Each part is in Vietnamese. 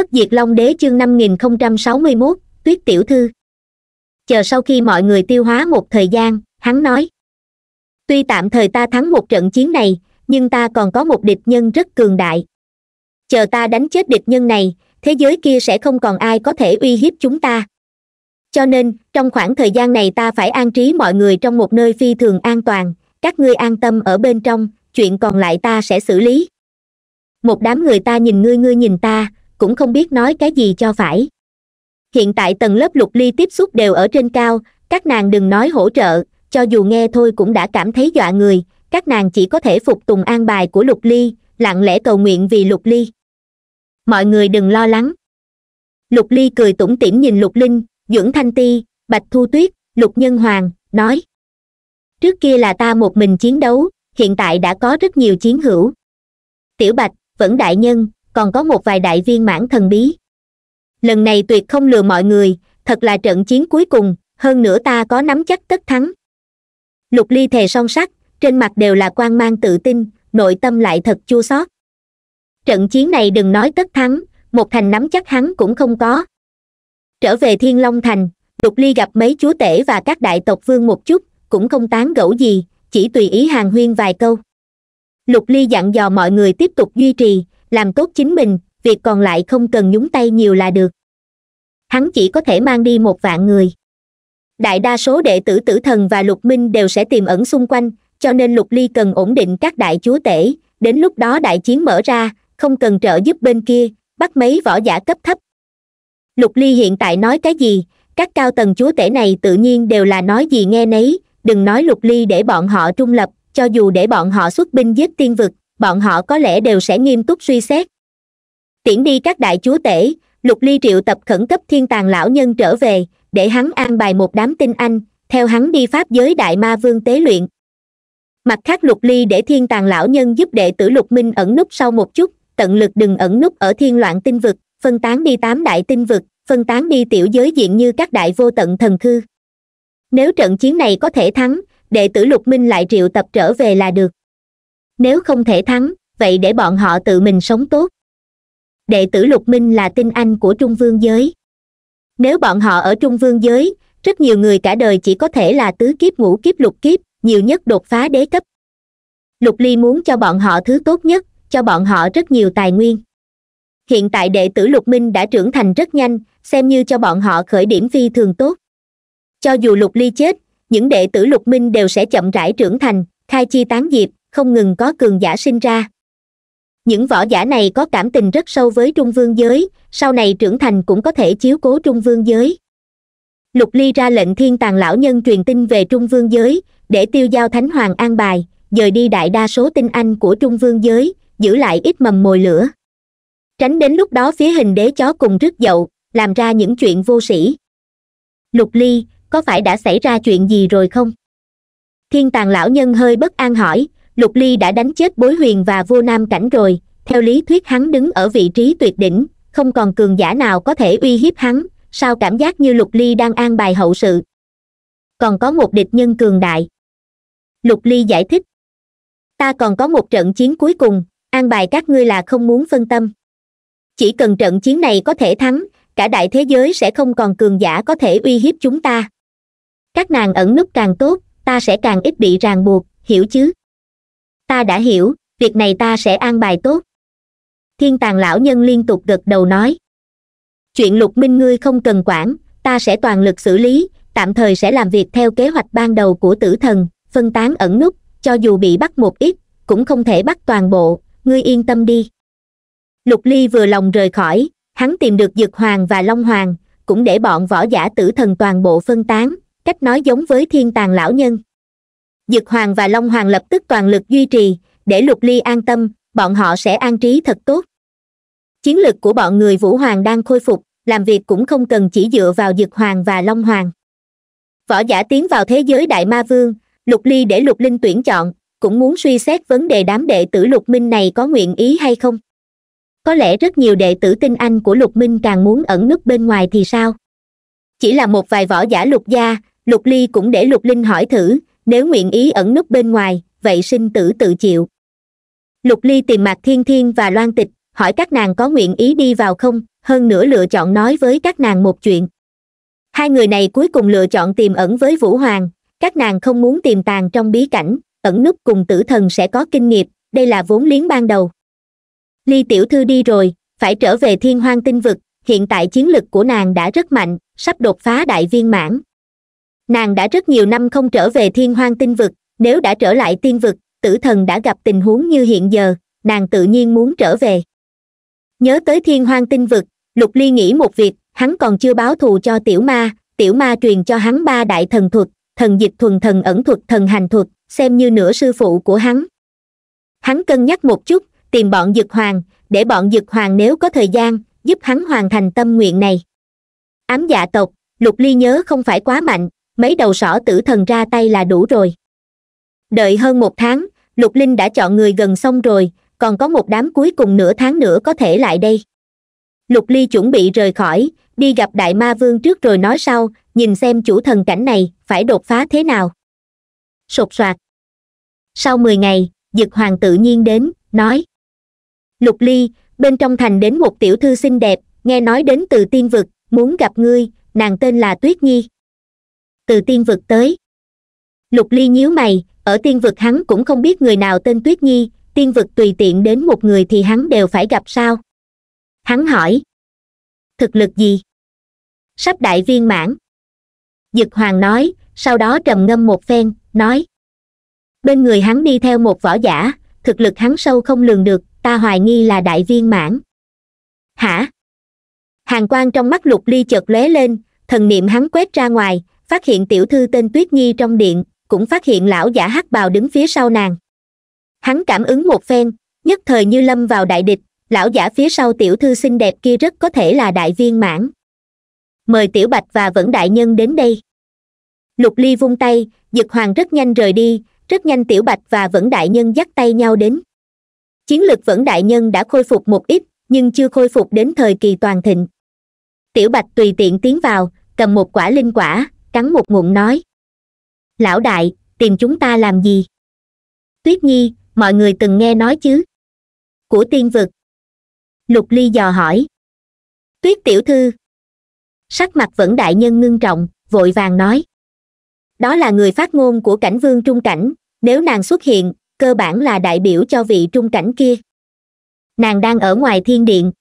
bất diệt long đế chương năm nghìn không sáu mươi mốt tuyết tiểu thư chờ sau khi mọi người tiêu hóa một thời gian hắn nói tuy tạm thời ta thắng một trận chiến này nhưng ta còn có một địch nhân rất cường đại chờ ta đánh chết địch nhân này thế giới kia sẽ không còn ai có thể uy hiếp chúng ta cho nên trong khoảng thời gian này ta phải an trí mọi người trong một nơi phi thường an toàn các ngươi an tâm ở bên trong chuyện còn lại ta sẽ xử lý một đám người ta nhìn ngươi ngươi nhìn ta cũng không biết nói cái gì cho phải hiện tại tầng lớp lục ly tiếp xúc đều ở trên cao các nàng đừng nói hỗ trợ cho dù nghe thôi cũng đã cảm thấy dọa người các nàng chỉ có thể phục tùng an bài của lục ly lặng lẽ cầu nguyện vì lục ly mọi người đừng lo lắng lục ly cười tủm tỉm nhìn lục linh dưỡng thanh ti bạch thu tuyết lục nhân hoàng nói trước kia là ta một mình chiến đấu hiện tại đã có rất nhiều chiến hữu tiểu bạch vẫn đại nhân còn có một vài đại viên mãn thần bí lần này tuyệt không lừa mọi người thật là trận chiến cuối cùng hơn nữa ta có nắm chắc tất thắng lục ly thề son sắc trên mặt đều là quan mang tự tin nội tâm lại thật chua xót trận chiến này đừng nói tất thắng một thành nắm chắc hắn cũng không có trở về thiên long thành lục ly gặp mấy chúa tể và các đại tộc vương một chút cũng không tán gẫu gì chỉ tùy ý hàng huyên vài câu lục ly dặn dò mọi người tiếp tục duy trì làm tốt chính mình việc còn lại không cần nhúng tay nhiều là được hắn chỉ có thể mang đi một vạn người đại đa số đệ tử tử thần và lục minh đều sẽ tiềm ẩn xung quanh cho nên lục ly cần ổn định các đại chúa tể đến lúc đó đại chiến mở ra không cần trợ giúp bên kia bắt mấy võ giả cấp thấp lục ly hiện tại nói cái gì các cao tầng chúa tể này tự nhiên đều là nói gì nghe nấy đừng nói lục ly để bọn họ trung lập cho dù để bọn họ xuất binh giết tiên vực bọn họ có lẽ đều sẽ nghiêm túc suy xét tiễn đi các đại chúa tể lục ly triệu tập khẩn cấp thiên tàng lão nhân trở về để hắn an bài một đám tinh anh theo hắn đi pháp giới đại ma vương tế luyện mặt khác lục ly để thiên tàng lão nhân giúp đệ tử lục minh ẩn nút sau một chút tận lực đừng ẩn nút ở thiên loạn tinh vực phân tán đi tám đại tinh vực phân tán đi tiểu giới diện như các đại vô tận thần khư nếu trận chiến này có thể thắng đệ tử lục minh lại triệu tập trở về là được nếu không thể thắng vậy để bọn họ tự mình sống tốt đệ tử lục minh là tinh anh của trung vương giới nếu bọn họ ở trung vương giới rất nhiều người cả đời chỉ có thể là tứ kiếp ngũ kiếp lục kiếp nhiều nhất đột phá đế cấp lục ly muốn cho bọn họ thứ tốt nhất cho bọn họ rất nhiều tài nguyên hiện tại đệ tử lục minh đã trưởng thành rất nhanh xem như cho bọn họ khởi điểm phi thường tốt cho dù lục ly chết những đệ tử lục minh đều sẽ chậm rãi trưởng thành khai chi tán diệp không ngừng có cường giả sinh ra những võ giả này có cảm tình rất sâu với trung vương giới sau này trưởng thành cũng có thể chiếu cố trung vương giới lục ly ra lệnh thiên tàng lão nhân truyền tin về trung vương giới để tiêu giao thánh hoàng an bài dời đi đại đa số tinh anh của trung vương giới giữ lại ít mầm mồi lửa tránh đến lúc đó phía hình đế chó cùng rứt dậu làm ra những chuyện vô sĩ lục ly có phải đã xảy ra chuyện gì rồi không thiên tàng lão nhân hơi bất an hỏi lục ly đã đánh chết bối huyền và vua nam cảnh rồi theo lý thuyết hắn đứng ở vị trí tuyệt đỉnh không còn cường giả nào có thể uy hiếp hắn sao cảm giác như lục ly đang an bài hậu sự còn có một địch nhân cường đại lục ly giải thích ta còn có một trận chiến cuối cùng an bài các ngươi là không muốn phân tâm chỉ cần trận chiến này có thể thắng cả đại thế giới sẽ không còn cường giả có thể uy hiếp chúng ta các nàng ẩn nút càng tốt ta sẽ càng ít bị ràng buộc hiểu chứ ta đã hiểu việc này ta sẽ an bài tốt thiên tàng lão nhân liên tục gật đầu nói chuyện lục minh ngươi không cần quản ta sẽ toàn lực xử lý tạm thời sẽ làm việc theo kế hoạch ban đầu của tử thần phân tán ẩn nút cho dù bị bắt một ít cũng không thể bắt toàn bộ ngươi yên tâm đi lục ly vừa lòng rời khỏi hắn tìm được dực hoàng và long hoàng cũng để bọn võ giả tử thần toàn bộ phân tán cách nói giống với thiên tàng lão nhân dực hoàng và long hoàng lập tức toàn lực duy trì để lục ly an tâm bọn họ sẽ an trí thật tốt chiến lực của bọn người vũ hoàng đang khôi phục làm việc cũng không cần chỉ dựa vào dực hoàng và long hoàng võ giả tiến vào thế giới đại ma vương lục ly để lục linh tuyển chọn cũng muốn suy xét vấn đề đám đệ tử lục minh này có nguyện ý hay không có lẽ rất nhiều đệ tử tinh anh của lục minh càng muốn ẩn nấp bên ngoài thì sao chỉ là một vài võ giả lục gia lục ly cũng để lục linh hỏi thử nếu nguyện ý ẩn núp bên ngoài vậy sinh tử tự chịu lục ly tìm mạc thiên thiên và loan tịch hỏi các nàng có nguyện ý đi vào không hơn nữa lựa chọn nói với các nàng một chuyện hai người này cuối cùng lựa chọn tìm ẩn với vũ hoàng các nàng không muốn tìm tàng trong bí cảnh ẩn núp cùng tử thần sẽ có kinh nghiệm đây là vốn liếng ban đầu ly tiểu thư đi rồi phải trở về thiên hoang tinh vực hiện tại chiến lực của nàng đã rất mạnh sắp đột phá đại viên mãn nàng đã rất nhiều năm không trở về thiên hoang tinh vực nếu đã trở lại tiên vực tử thần đã gặp tình huống như hiện giờ nàng tự nhiên muốn trở về nhớ tới thiên hoang tinh vực lục ly nghĩ một việc hắn còn chưa báo thù cho tiểu ma tiểu ma truyền cho hắn ba đại thần thuật thần dịch thuần thần ẩn thuật thần hành thuật xem như nửa sư phụ của hắn hắn cân nhắc một chút tìm bọn dực hoàng để bọn dực hoàng nếu có thời gian giúp hắn hoàn thành tâm nguyện này ám dạ tộc lục ly nhớ không phải quá mạnh mấy đầu sỏ tử thần ra tay là đủ rồi đợi hơn một tháng lục linh đã chọn người gần xong rồi còn có một đám cuối cùng nửa tháng nữa có thể lại đây lục ly chuẩn bị rời khỏi đi gặp đại ma vương trước rồi nói sau nhìn xem chủ thần cảnh này phải đột phá thế nào sột soạt sau mười ngày dực hoàng tự nhiên đến nói lục ly bên trong thành đến một tiểu thư xinh đẹp nghe nói đến từ tiên vực muốn gặp ngươi nàng tên là tuyết nhi từ tiên vực tới lục ly nhíu mày ở tiên vực hắn cũng không biết người nào tên tuyết nhi tiên vực tùy tiện đến một người thì hắn đều phải gặp sao hắn hỏi thực lực gì sắp đại viên mãn dực hoàng nói sau đó trầm ngâm một phen nói bên người hắn đi theo một võ giả thực lực hắn sâu không lường được ta hoài nghi là đại viên mãn hả hàng quan trong mắt lục ly chợt lóe lên thần niệm hắn quét ra ngoài phát hiện tiểu thư tên tuyết nhi trong điện cũng phát hiện lão giả hắc bào đứng phía sau nàng hắn cảm ứng một phen nhất thời như lâm vào đại địch lão giả phía sau tiểu thư xinh đẹp kia rất có thể là đại viên mãn mời tiểu bạch và vẫn đại nhân đến đây lục ly vung tay dực hoàng rất nhanh rời đi rất nhanh tiểu bạch và vẫn đại nhân dắt tay nhau đến chiến lực vẫn đại nhân đã khôi phục một ít nhưng chưa khôi phục đến thời kỳ toàn thịnh tiểu bạch tùy tiện tiến vào cầm một quả linh quả cắn một ngụm nói lão đại tìm chúng ta làm gì tuyết nhi mọi người từng nghe nói chứ của tiên vực lục ly dò hỏi tuyết tiểu thư sắc mặt vẫn đại nhân ngưng trọng vội vàng nói đó là người phát ngôn của cảnh vương trung cảnh nếu nàng xuất hiện cơ bản là đại biểu cho vị trung cảnh kia nàng đang ở ngoài thiên điện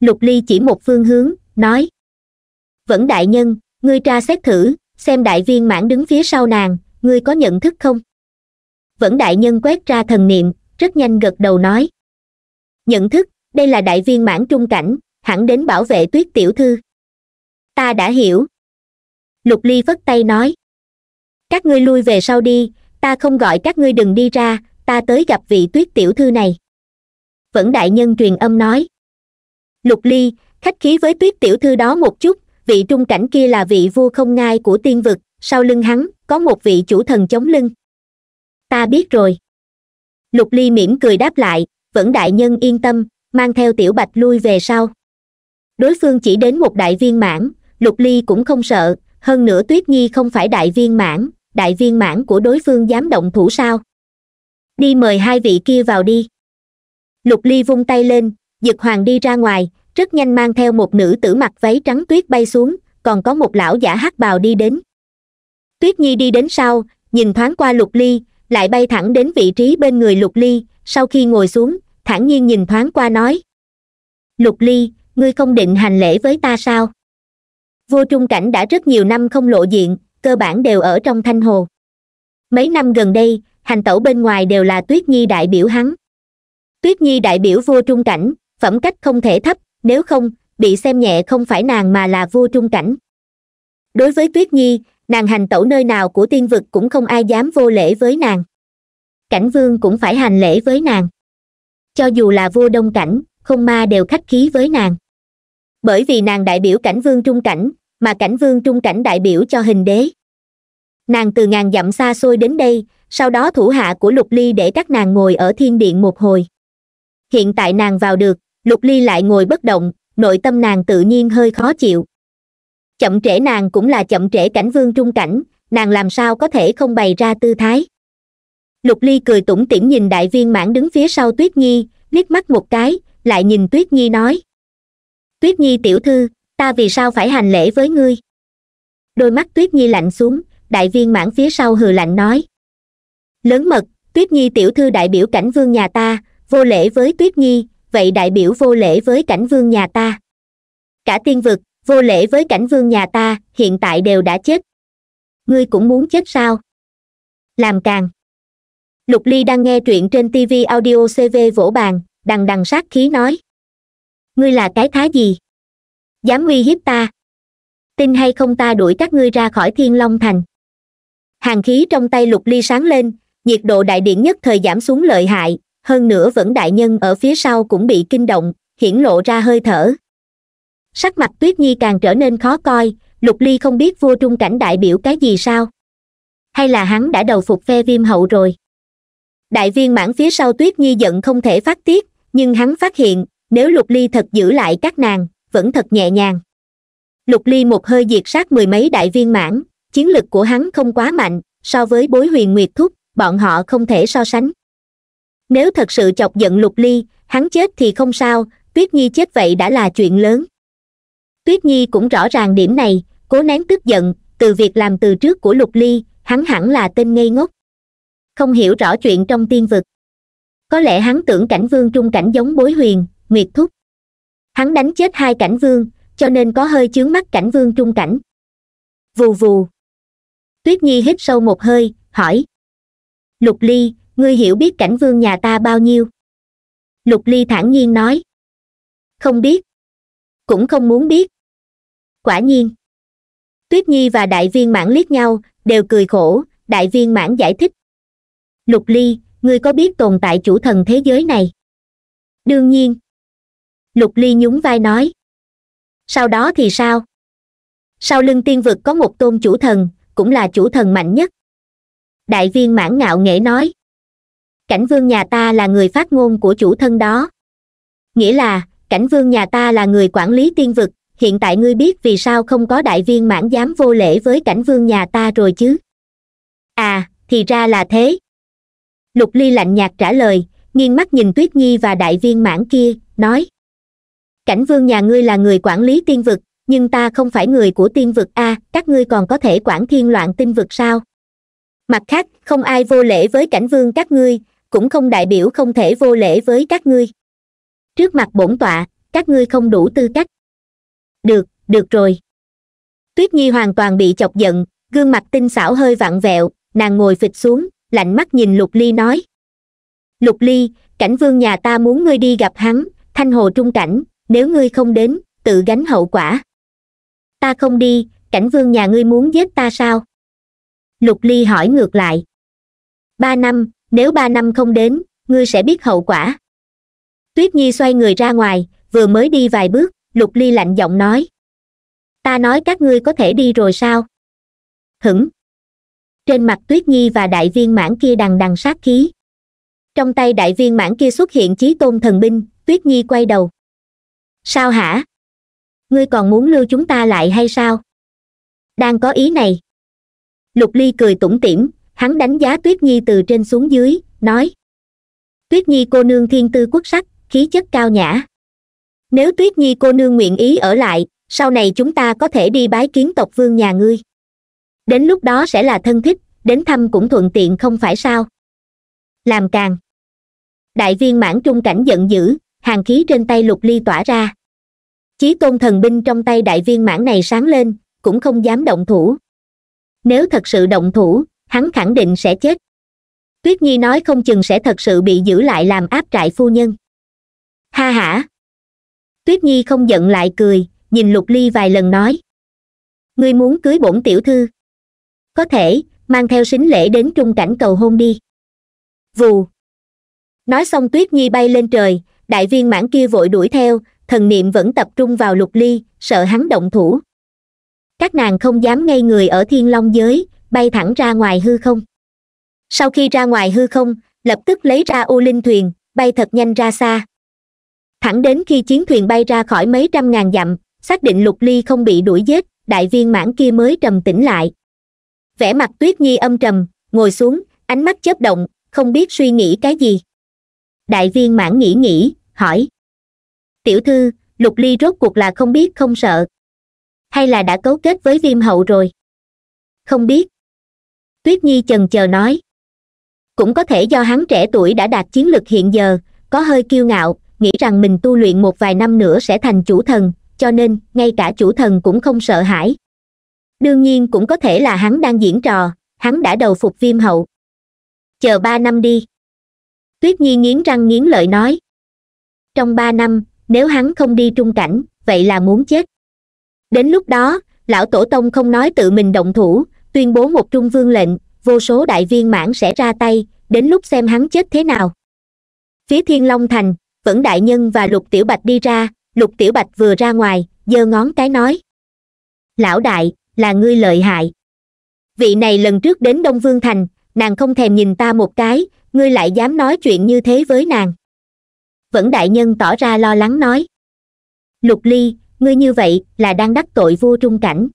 lục ly chỉ một phương hướng nói vẫn đại nhân ngươi tra xét thử xem đại viên mãn đứng phía sau nàng ngươi có nhận thức không vẫn đại nhân quét ra thần niệm rất nhanh gật đầu nói nhận thức đây là đại viên mãn trung cảnh hẳn đến bảo vệ tuyết tiểu thư ta đã hiểu lục ly vất tay nói các ngươi lui về sau đi ta không gọi các ngươi đừng đi ra ta tới gặp vị tuyết tiểu thư này vẫn đại nhân truyền âm nói lục ly khách khí với tuyết tiểu thư đó một chút vị trung cảnh kia là vị vua không ngai của tiên vực sau lưng hắn có một vị chủ thần chống lưng ta biết rồi lục ly mỉm cười đáp lại vẫn đại nhân yên tâm mang theo tiểu bạch lui về sau đối phương chỉ đến một đại viên mãn lục ly cũng không sợ hơn nữa tuyết nhi không phải đại viên mãn đại viên mãn của đối phương dám động thủ sao đi mời hai vị kia vào đi lục ly vung tay lên dực hoàng đi ra ngoài rất nhanh mang theo một nữ tử mặc váy trắng tuyết bay xuống còn có một lão giả hắc bào đi đến tuyết nhi đi đến sau nhìn thoáng qua lục ly lại bay thẳng đến vị trí bên người lục ly sau khi ngồi xuống thản nhiên nhìn thoáng qua nói lục ly ngươi không định hành lễ với ta sao Vô trung cảnh đã rất nhiều năm không lộ diện cơ bản đều ở trong thanh hồ mấy năm gần đây hành tẩu bên ngoài đều là tuyết nhi đại biểu hắn tuyết nhi đại biểu Vô trung cảnh phẩm cách không thể thấp nếu không bị xem nhẹ không phải nàng mà là vua trung cảnh đối với tuyết nhi nàng hành tẩu nơi nào của tiên vực cũng không ai dám vô lễ với nàng cảnh vương cũng phải hành lễ với nàng cho dù là vua đông cảnh không ma đều khách khí với nàng bởi vì nàng đại biểu cảnh vương trung cảnh mà cảnh vương trung cảnh đại biểu cho hình đế nàng từ ngàn dặm xa xôi đến đây sau đó thủ hạ của lục ly để các nàng ngồi ở thiên điện một hồi hiện tại nàng vào được lục ly lại ngồi bất động nội tâm nàng tự nhiên hơi khó chịu chậm trễ nàng cũng là chậm trễ cảnh vương trung cảnh nàng làm sao có thể không bày ra tư thái lục ly cười tủm tỉm nhìn đại viên mãn đứng phía sau tuyết nhi liếc mắt một cái lại nhìn tuyết nhi nói tuyết nhi tiểu thư ta vì sao phải hành lễ với ngươi đôi mắt tuyết nhi lạnh xuống đại viên mãn phía sau hừ lạnh nói lớn mật tuyết nhi tiểu thư đại biểu cảnh vương nhà ta vô lễ với tuyết nhi vậy đại biểu vô lễ với cảnh vương nhà ta cả tiên vực vô lễ với cảnh vương nhà ta hiện tại đều đã chết ngươi cũng muốn chết sao làm càng lục ly đang nghe truyện trên tv audio cv vỗ bàn đằng đằng sát khí nói ngươi là cái thái gì dám uy hiếp ta tin hay không ta đuổi các ngươi ra khỏi thiên long thành hàng khí trong tay lục ly sáng lên nhiệt độ đại điện nhất thời giảm xuống lợi hại hơn nữa vẫn đại nhân ở phía sau cũng bị kinh động hiển lộ ra hơi thở sắc mặt tuyết nhi càng trở nên khó coi lục ly không biết vua trung cảnh đại biểu cái gì sao hay là hắn đã đầu phục phe viêm hậu rồi đại viên mãn phía sau tuyết nhi giận không thể phát tiết nhưng hắn phát hiện nếu lục ly thật giữ lại các nàng vẫn thật nhẹ nhàng lục ly một hơi diệt sát mười mấy đại viên mãn chiến lực của hắn không quá mạnh so với bối huyền nguyệt thúc bọn họ không thể so sánh nếu thật sự chọc giận lục ly hắn chết thì không sao tuyết nhi chết vậy đã là chuyện lớn tuyết nhi cũng rõ ràng điểm này cố nén tức giận từ việc làm từ trước của lục ly hắn hẳn là tên ngây ngốc không hiểu rõ chuyện trong tiên vực có lẽ hắn tưởng cảnh vương trung cảnh giống bối huyền nguyệt thúc hắn đánh chết hai cảnh vương cho nên có hơi chướng mắt cảnh vương trung cảnh vù vù tuyết nhi hít sâu một hơi hỏi lục ly ngươi hiểu biết cảnh vương nhà ta bao nhiêu lục ly thản nhiên nói không biết cũng không muốn biết quả nhiên tuyết nhi và đại viên mãn liếc nhau đều cười khổ đại viên mãn giải thích lục ly ngươi có biết tồn tại chủ thần thế giới này đương nhiên lục ly nhún vai nói sau đó thì sao sau lưng tiên vực có một tôn chủ thần cũng là chủ thần mạnh nhất đại viên mãn ngạo nghễ nói cảnh vương nhà ta là người phát ngôn của chủ thân đó nghĩa là cảnh vương nhà ta là người quản lý tiên vực hiện tại ngươi biết vì sao không có đại viên mãn dám vô lễ với cảnh vương nhà ta rồi chứ à thì ra là thế lục ly lạnh nhạt trả lời nghiêng mắt nhìn tuyết nhi và đại viên mãn kia nói cảnh vương nhà ngươi là người quản lý tiên vực nhưng ta không phải người của tiên vực a các ngươi còn có thể quản thiên loạn tinh vực sao mặt khác không ai vô lễ với cảnh vương các ngươi cũng không đại biểu không thể vô lễ với các ngươi trước mặt bổn tọa các ngươi không đủ tư cách được được rồi tuyết nhi hoàn toàn bị chọc giận gương mặt tinh xảo hơi vặn vẹo nàng ngồi phịch xuống lạnh mắt nhìn lục ly nói lục ly cảnh vương nhà ta muốn ngươi đi gặp hắn thanh hồ trung cảnh nếu ngươi không đến tự gánh hậu quả ta không đi cảnh vương nhà ngươi muốn giết ta sao lục ly hỏi ngược lại ba năm nếu ba năm không đến ngươi sẽ biết hậu quả tuyết nhi xoay người ra ngoài vừa mới đi vài bước lục ly lạnh giọng nói ta nói các ngươi có thể đi rồi sao hửng trên mặt tuyết nhi và đại viên mãn kia đằng đằng sát khí trong tay đại viên mãn kia xuất hiện chí tôn thần binh tuyết nhi quay đầu sao hả ngươi còn muốn lưu chúng ta lại hay sao đang có ý này lục ly cười tủm tỉm hắn đánh giá tuyết nhi từ trên xuống dưới nói tuyết nhi cô nương thiên tư quốc sắc khí chất cao nhã nếu tuyết nhi cô nương nguyện ý ở lại sau này chúng ta có thể đi bái kiến tộc vương nhà ngươi đến lúc đó sẽ là thân thích đến thăm cũng thuận tiện không phải sao làm càng đại viên mãn trung cảnh giận dữ hàng khí trên tay lục ly tỏa ra chí tôn thần binh trong tay đại viên mãn này sáng lên cũng không dám động thủ nếu thật sự động thủ hắn khẳng định sẽ chết tuyết nhi nói không chừng sẽ thật sự bị giữ lại làm áp trại phu nhân ha hả tuyết nhi không giận lại cười nhìn lục ly vài lần nói ngươi muốn cưới bổn tiểu thư có thể mang theo sính lễ đến trung cảnh cầu hôn đi vù nói xong tuyết nhi bay lên trời đại viên mãn kia vội đuổi theo thần niệm vẫn tập trung vào lục ly sợ hắn động thủ các nàng không dám ngây người ở thiên long giới bay thẳng ra ngoài hư không sau khi ra ngoài hư không lập tức lấy ra u linh thuyền bay thật nhanh ra xa thẳng đến khi chiến thuyền bay ra khỏi mấy trăm ngàn dặm xác định lục ly không bị đuổi giết đại viên mãn kia mới trầm tĩnh lại vẻ mặt tuyết nhi âm trầm ngồi xuống ánh mắt chớp động không biết suy nghĩ cái gì đại viên mãn nghĩ nghĩ hỏi tiểu thư lục ly rốt cuộc là không biết không sợ hay là đã cấu kết với viêm hậu rồi không biết tuyết nhi chần chờ nói cũng có thể do hắn trẻ tuổi đã đạt chiến lực hiện giờ có hơi kiêu ngạo nghĩ rằng mình tu luyện một vài năm nữa sẽ thành chủ thần cho nên ngay cả chủ thần cũng không sợ hãi đương nhiên cũng có thể là hắn đang diễn trò hắn đã đầu phục viêm hậu chờ ba năm đi tuyết nhi nghiến răng nghiến lợi nói trong ba năm nếu hắn không đi trung cảnh vậy là muốn chết đến lúc đó lão tổ tông không nói tự mình động thủ tuyên bố một trung vương lệnh vô số đại viên mãn sẽ ra tay đến lúc xem hắn chết thế nào phía thiên long thành vẫn đại nhân và lục tiểu bạch đi ra lục tiểu bạch vừa ra ngoài giơ ngón cái nói lão đại là ngươi lợi hại vị này lần trước đến đông vương thành nàng không thèm nhìn ta một cái ngươi lại dám nói chuyện như thế với nàng vẫn đại nhân tỏ ra lo lắng nói lục ly ngươi như vậy là đang đắc tội vua trung cảnh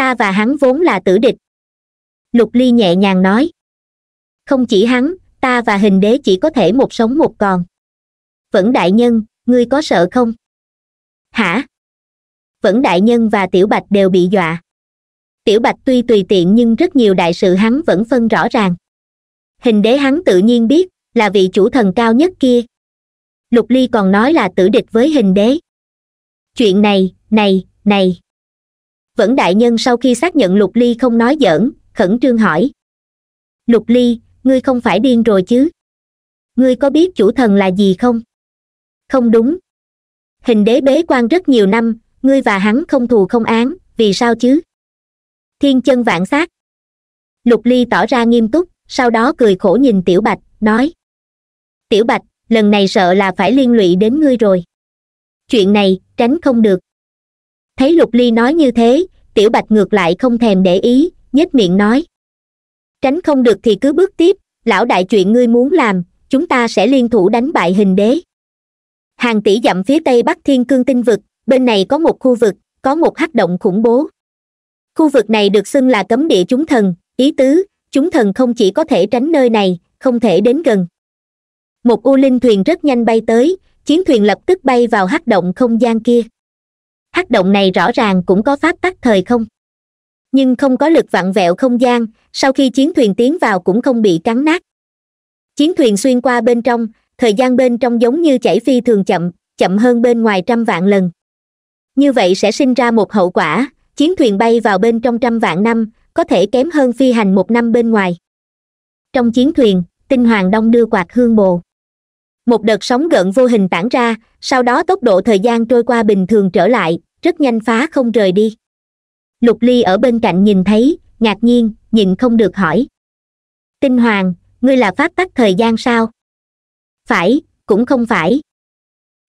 ta và hắn vốn là tử địch lục ly nhẹ nhàng nói không chỉ hắn ta và hình đế chỉ có thể một sống một còn vẫn đại nhân ngươi có sợ không hả vẫn đại nhân và tiểu bạch đều bị dọa tiểu bạch tuy tùy tiện nhưng rất nhiều đại sự hắn vẫn phân rõ ràng hình đế hắn tự nhiên biết là vị chủ thần cao nhất kia lục ly còn nói là tử địch với hình đế chuyện này này này vẫn đại nhân sau khi xác nhận lục ly không nói giỡn khẩn trương hỏi lục ly ngươi không phải điên rồi chứ ngươi có biết chủ thần là gì không không đúng hình đế bế quan rất nhiều năm ngươi và hắn không thù không án vì sao chứ thiên chân vạn sát lục ly tỏ ra nghiêm túc sau đó cười khổ nhìn tiểu bạch nói tiểu bạch lần này sợ là phải liên lụy đến ngươi rồi chuyện này tránh không được thấy lục ly nói như thế tiểu bạch ngược lại không thèm để ý nhếch miệng nói tránh không được thì cứ bước tiếp lão đại chuyện ngươi muốn làm chúng ta sẽ liên thủ đánh bại hình đế hàng tỷ dặm phía tây bắc thiên cương tinh vực bên này có một khu vực có một hắc động khủng bố khu vực này được xưng là cấm địa chúng thần ý tứ chúng thần không chỉ có thể tránh nơi này không thể đến gần một u linh thuyền rất nhanh bay tới chiến thuyền lập tức bay vào hắc động không gian kia tác động này rõ ràng cũng có pháp tắc thời không nhưng không có lực vặn vẹo không gian sau khi chiến thuyền tiến vào cũng không bị cắn nát chiến thuyền xuyên qua bên trong thời gian bên trong giống như chảy phi thường chậm chậm hơn bên ngoài trăm vạn lần như vậy sẽ sinh ra một hậu quả chiến thuyền bay vào bên trong trăm vạn năm có thể kém hơn phi hành một năm bên ngoài trong chiến thuyền tinh hoàng đông đưa quạt hương bồ một đợt sóng gợn vô hình tản ra sau đó tốc độ thời gian trôi qua bình thường trở lại rất nhanh phá không rời đi lục ly ở bên cạnh nhìn thấy ngạc nhiên nhịn không được hỏi tinh hoàng ngươi là pháp tắc thời gian sao phải cũng không phải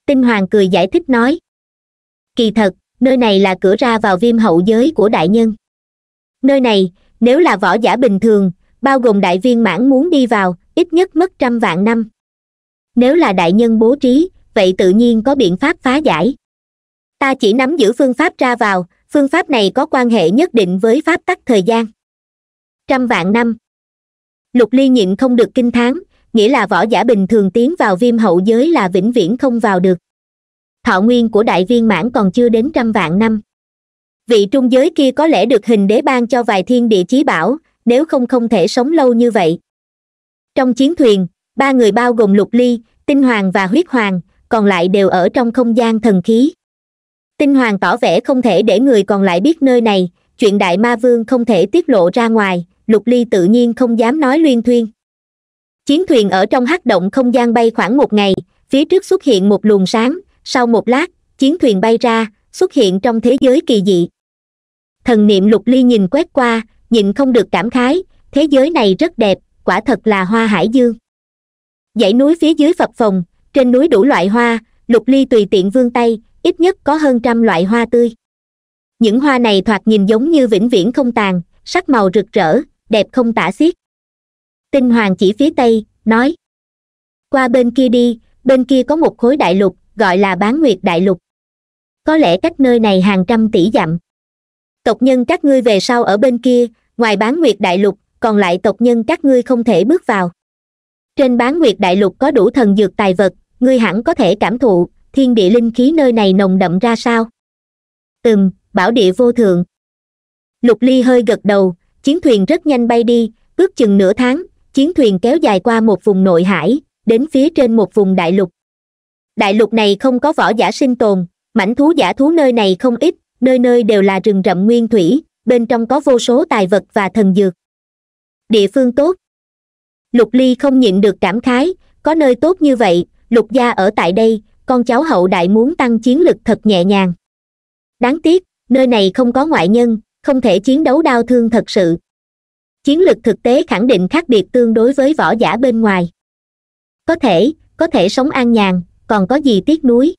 tinh hoàng cười giải thích nói kỳ thật nơi này là cửa ra vào viêm hậu giới của đại nhân nơi này nếu là võ giả bình thường bao gồm đại viên mãn muốn đi vào ít nhất mất trăm vạn năm nếu là đại nhân bố trí vậy tự nhiên có biện pháp phá giải ta chỉ nắm giữ phương pháp ra vào phương pháp này có quan hệ nhất định với pháp tắc thời gian trăm vạn năm lục ly nhịn không được kinh thán nghĩa là võ giả bình thường tiến vào viêm hậu giới là vĩnh viễn không vào được thọ nguyên của đại viên mãn còn chưa đến trăm vạn năm vị trung giới kia có lẽ được hình đế ban cho vài thiên địa chí bảo nếu không không thể sống lâu như vậy trong chiến thuyền ba người bao gồm lục ly tinh hoàng và huyết hoàng còn lại đều ở trong không gian thần khí tinh hoàng tỏ vẻ không thể để người còn lại biết nơi này chuyện đại ma vương không thể tiết lộ ra ngoài lục ly tự nhiên không dám nói luyên thuyên chiến thuyền ở trong hắc động không gian bay khoảng một ngày phía trước xuất hiện một luồng sáng sau một lát chiến thuyền bay ra xuất hiện trong thế giới kỳ dị thần niệm lục ly nhìn quét qua nhìn không được cảm khái thế giới này rất đẹp quả thật là hoa hải dương dãy núi phía dưới phập phồng trên núi đủ loại hoa lục ly tùy tiện vươn tay ít nhất có hơn trăm loại hoa tươi những hoa này thoạt nhìn giống như vĩnh viễn không tàn sắc màu rực rỡ đẹp không tả xiết tinh hoàng chỉ phía tây nói qua bên kia đi bên kia có một khối đại lục gọi là bán nguyệt đại lục có lẽ cách nơi này hàng trăm tỷ dặm tộc nhân các ngươi về sau ở bên kia ngoài bán nguyệt đại lục còn lại tộc nhân các ngươi không thể bước vào trên bán nguyệt đại lục có đủ thần dược tài vật ngươi hẳn có thể cảm thụ thiên địa linh khí nơi này nồng đậm ra sao ừm bảo địa vô thượng lục ly hơi gật đầu chiến thuyền rất nhanh bay đi ước chừng nửa tháng chiến thuyền kéo dài qua một vùng nội hải đến phía trên một vùng đại lục đại lục này không có võ giả sinh tồn mảnh thú giả thú nơi này không ít nơi nơi đều là rừng rậm nguyên thủy bên trong có vô số tài vật và thần dược địa phương tốt lục ly không nhịn được cảm khái có nơi tốt như vậy lục gia ở tại đây con cháu hậu đại muốn tăng chiến lực thật nhẹ nhàng đáng tiếc nơi này không có ngoại nhân không thể chiến đấu đau thương thật sự chiến lực thực tế khẳng định khác biệt tương đối với võ giả bên ngoài có thể có thể sống an nhàn còn có gì tiếc nuối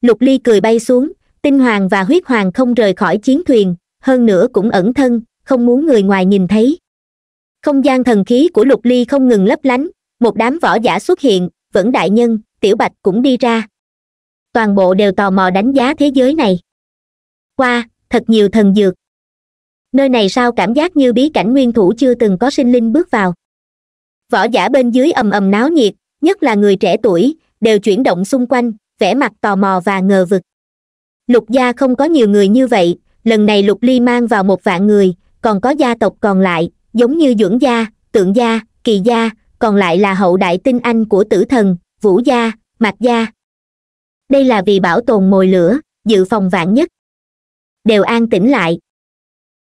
lục ly cười bay xuống tinh hoàng và huyết hoàng không rời khỏi chiến thuyền hơn nữa cũng ẩn thân không muốn người ngoài nhìn thấy không gian thần khí của lục ly không ngừng lấp lánh một đám võ giả xuất hiện vẫn đại nhân tiểu bạch cũng đi ra toàn bộ đều tò mò đánh giá thế giới này qua thật nhiều thần dược nơi này sao cảm giác như bí cảnh nguyên thủ chưa từng có sinh linh bước vào võ giả bên dưới ầm ầm náo nhiệt nhất là người trẻ tuổi đều chuyển động xung quanh vẻ mặt tò mò và ngờ vực lục gia không có nhiều người như vậy lần này lục ly mang vào một vạn người còn có gia tộc còn lại giống như dưỡng gia tượng gia kỳ gia còn lại là hậu đại tinh anh của tử thần vũ gia mạc gia đây là vì bảo tồn mồi lửa dự phòng vạn nhất đều an tĩnh lại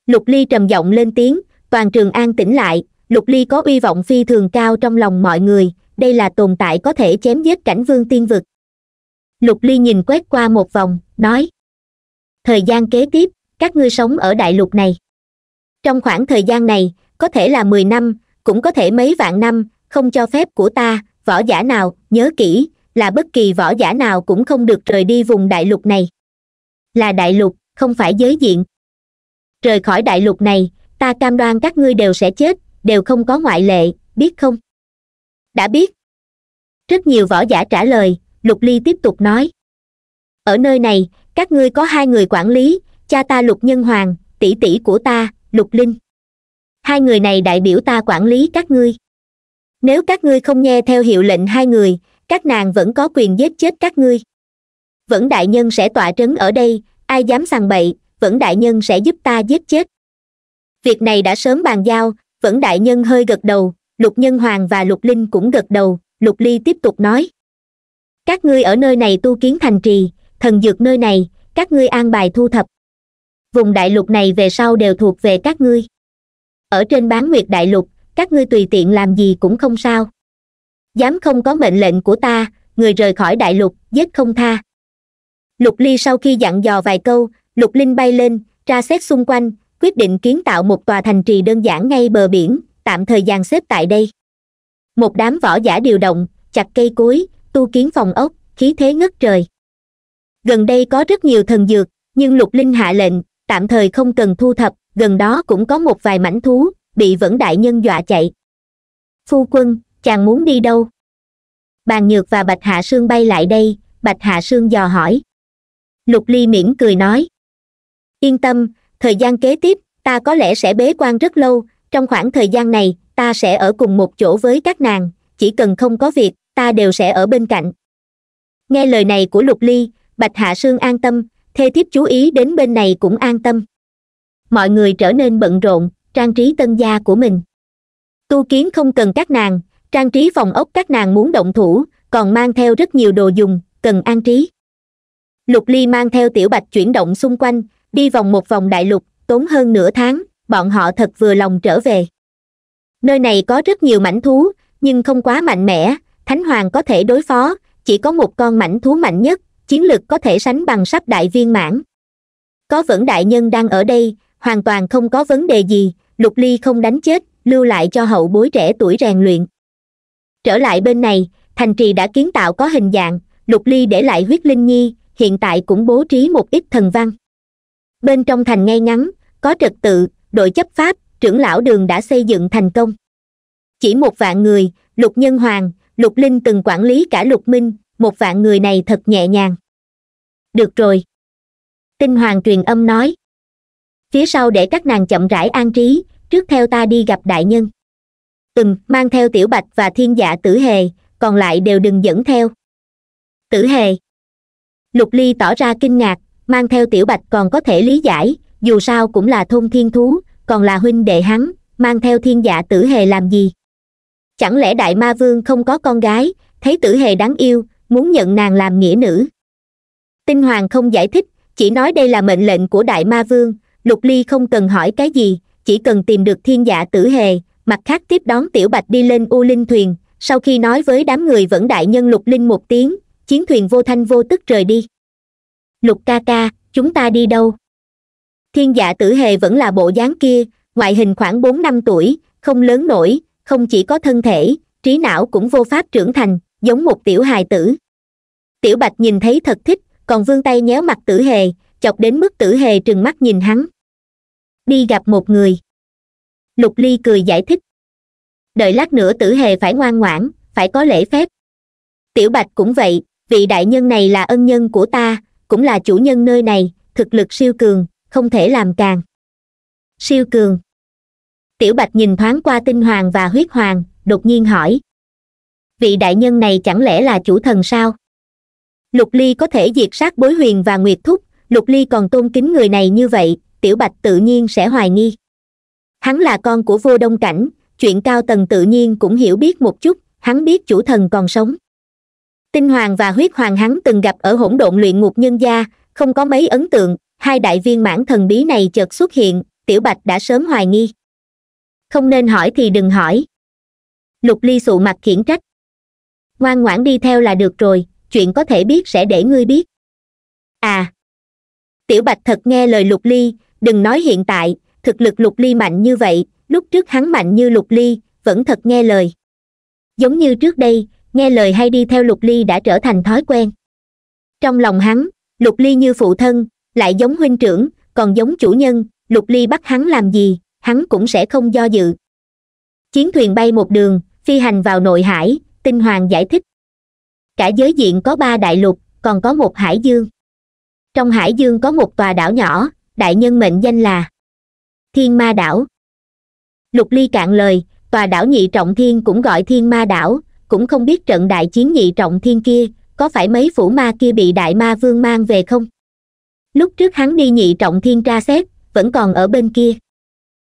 lục ly trầm giọng lên tiếng toàn trường an tĩnh lại lục ly có uy vọng phi thường cao trong lòng mọi người đây là tồn tại có thể chém giết cảnh vương tiên vực lục ly nhìn quét qua một vòng nói thời gian kế tiếp các ngươi sống ở đại lục này trong khoảng thời gian này có thể là mười năm cũng có thể mấy vạn năm không cho phép của ta võ giả nào nhớ kỹ là bất kỳ võ giả nào cũng không được rời đi vùng đại lục này là đại lục không phải giới diện rời khỏi đại lục này ta cam đoan các ngươi đều sẽ chết đều không có ngoại lệ biết không đã biết rất nhiều võ giả trả lời lục ly tiếp tục nói ở nơi này các ngươi có hai người quản lý cha ta lục nhân hoàng tỷ tỷ của ta lục linh hai người này đại biểu ta quản lý các ngươi nếu các ngươi không nghe theo hiệu lệnh hai người các nàng vẫn có quyền giết chết các ngươi vẫn đại nhân sẽ tọa trấn ở đây ai dám sằng bậy vẫn đại nhân sẽ giúp ta giết chết việc này đã sớm bàn giao vẫn đại nhân hơi gật đầu lục nhân hoàng và lục linh cũng gật đầu lục ly tiếp tục nói các ngươi ở nơi này tu kiến thành trì thần dược nơi này các ngươi an bài thu thập vùng đại lục này về sau đều thuộc về các ngươi ở trên bán nguyệt đại lục các ngươi tùy tiện làm gì cũng không sao dám không có mệnh lệnh của ta người rời khỏi đại lục giết không tha lục ly sau khi dặn dò vài câu lục linh bay lên tra xét xung quanh quyết định kiến tạo một tòa thành trì đơn giản ngay bờ biển tạm thời gian xếp tại đây một đám võ giả điều động chặt cây cối tu kiến phòng ốc khí thế ngất trời gần đây có rất nhiều thần dược nhưng lục linh hạ lệnh tạm thời không cần thu thập gần đó cũng có một vài mảnh thú bị vẫn đại nhân dọa chạy phu quân chàng muốn đi đâu bàn nhược và bạch hạ sương bay lại đây bạch hạ sương dò hỏi lục ly mỉm cười nói yên tâm thời gian kế tiếp ta có lẽ sẽ bế quan rất lâu trong khoảng thời gian này ta sẽ ở cùng một chỗ với các nàng chỉ cần không có việc ta đều sẽ ở bên cạnh nghe lời này của lục ly bạch hạ sương an tâm thê thiếp chú ý đến bên này cũng an tâm mọi người trở nên bận rộn trang trí tân gia của mình tu kiến không cần các nàng trang trí phòng ốc các nàng muốn động thủ còn mang theo rất nhiều đồ dùng cần an trí lục ly mang theo tiểu bạch chuyển động xung quanh đi vòng một vòng đại lục tốn hơn nửa tháng bọn họ thật vừa lòng trở về nơi này có rất nhiều mảnh thú nhưng không quá mạnh mẽ thánh hoàng có thể đối phó chỉ có một con mảnh thú mạnh nhất chiến lực có thể sánh bằng sắp đại viên mãn có vẫn đại nhân đang ở đây hoàn toàn không có vấn đề gì lục ly không đánh chết lưu lại cho hậu bối trẻ tuổi rèn luyện trở lại bên này thành trì đã kiến tạo có hình dạng lục ly để lại huyết linh nhi hiện tại cũng bố trí một ít thần văn bên trong thành ngay ngắn có trật tự đội chấp pháp trưởng lão đường đã xây dựng thành công chỉ một vạn người lục nhân hoàng lục linh từng quản lý cả lục minh một vạn người này thật nhẹ nhàng được rồi tinh hoàng truyền âm nói phía sau để các nàng chậm rãi an trí trước theo ta đi gặp đại nhân từng mang theo tiểu bạch và thiên dạ tử hề còn lại đều đừng dẫn theo tử hề lục ly tỏ ra kinh ngạc mang theo tiểu bạch còn có thể lý giải dù sao cũng là thôn thiên thú còn là huynh đệ hắn mang theo thiên dạ tử hề làm gì chẳng lẽ đại ma vương không có con gái thấy tử hề đáng yêu muốn nhận nàng làm nghĩa nữ tinh hoàng không giải thích chỉ nói đây là mệnh lệnh của đại ma vương lục ly không cần hỏi cái gì chỉ cần tìm được thiên dạ tử hề mặt khác tiếp đón tiểu bạch đi lên u linh thuyền sau khi nói với đám người vẫn đại nhân lục linh một tiếng chiến thuyền vô thanh vô tức rời đi lục ca ca chúng ta đi đâu thiên dạ tử hề vẫn là bộ dáng kia ngoại hình khoảng bốn năm tuổi không lớn nổi không chỉ có thân thể trí não cũng vô pháp trưởng thành giống một tiểu hài tử tiểu bạch nhìn thấy thật thích còn vươn tay nhéo mặt tử hề chọc đến mức tử hề trừng mắt nhìn hắn đi gặp một người lục ly cười giải thích đợi lát nữa tử hề phải ngoan ngoãn phải có lễ phép tiểu bạch cũng vậy vị đại nhân này là ân nhân của ta cũng là chủ nhân nơi này thực lực siêu cường không thể làm càng siêu cường tiểu bạch nhìn thoáng qua tinh hoàng và huyết hoàng đột nhiên hỏi vị đại nhân này chẳng lẽ là chủ thần sao lục ly có thể diệt sát bối huyền và nguyệt thúc lục ly còn tôn kính người này như vậy tiểu bạch tự nhiên sẽ hoài nghi hắn là con của Vô đông cảnh chuyện cao tầng tự nhiên cũng hiểu biết một chút hắn biết chủ thần còn sống tinh hoàng và huyết hoàng hắn từng gặp ở hỗn độn luyện ngục nhân gia không có mấy ấn tượng hai đại viên mãn thần bí này chợt xuất hiện tiểu bạch đã sớm hoài nghi không nên hỏi thì đừng hỏi lục ly sụ mặt khiển trách ngoan ngoãn đi theo là được rồi chuyện có thể biết sẽ để ngươi biết à tiểu bạch thật nghe lời lục ly đừng nói hiện tại thực lực lục ly mạnh như vậy lúc trước hắn mạnh như lục ly vẫn thật nghe lời giống như trước đây nghe lời hay đi theo lục ly đã trở thành thói quen trong lòng hắn lục ly như phụ thân lại giống huynh trưởng còn giống chủ nhân lục ly bắt hắn làm gì hắn cũng sẽ không do dự chiến thuyền bay một đường phi hành vào nội hải tinh hoàng giải thích cả giới diện có ba đại lục còn có một hải dương trong hải dương có một tòa đảo nhỏ đại nhân mệnh danh là thiên ma đảo lục ly cạn lời tòa đảo nhị trọng thiên cũng gọi thiên ma đảo cũng không biết trận đại chiến nhị trọng thiên kia có phải mấy phủ ma kia bị đại ma vương mang về không lúc trước hắn đi nhị trọng thiên tra xét vẫn còn ở bên kia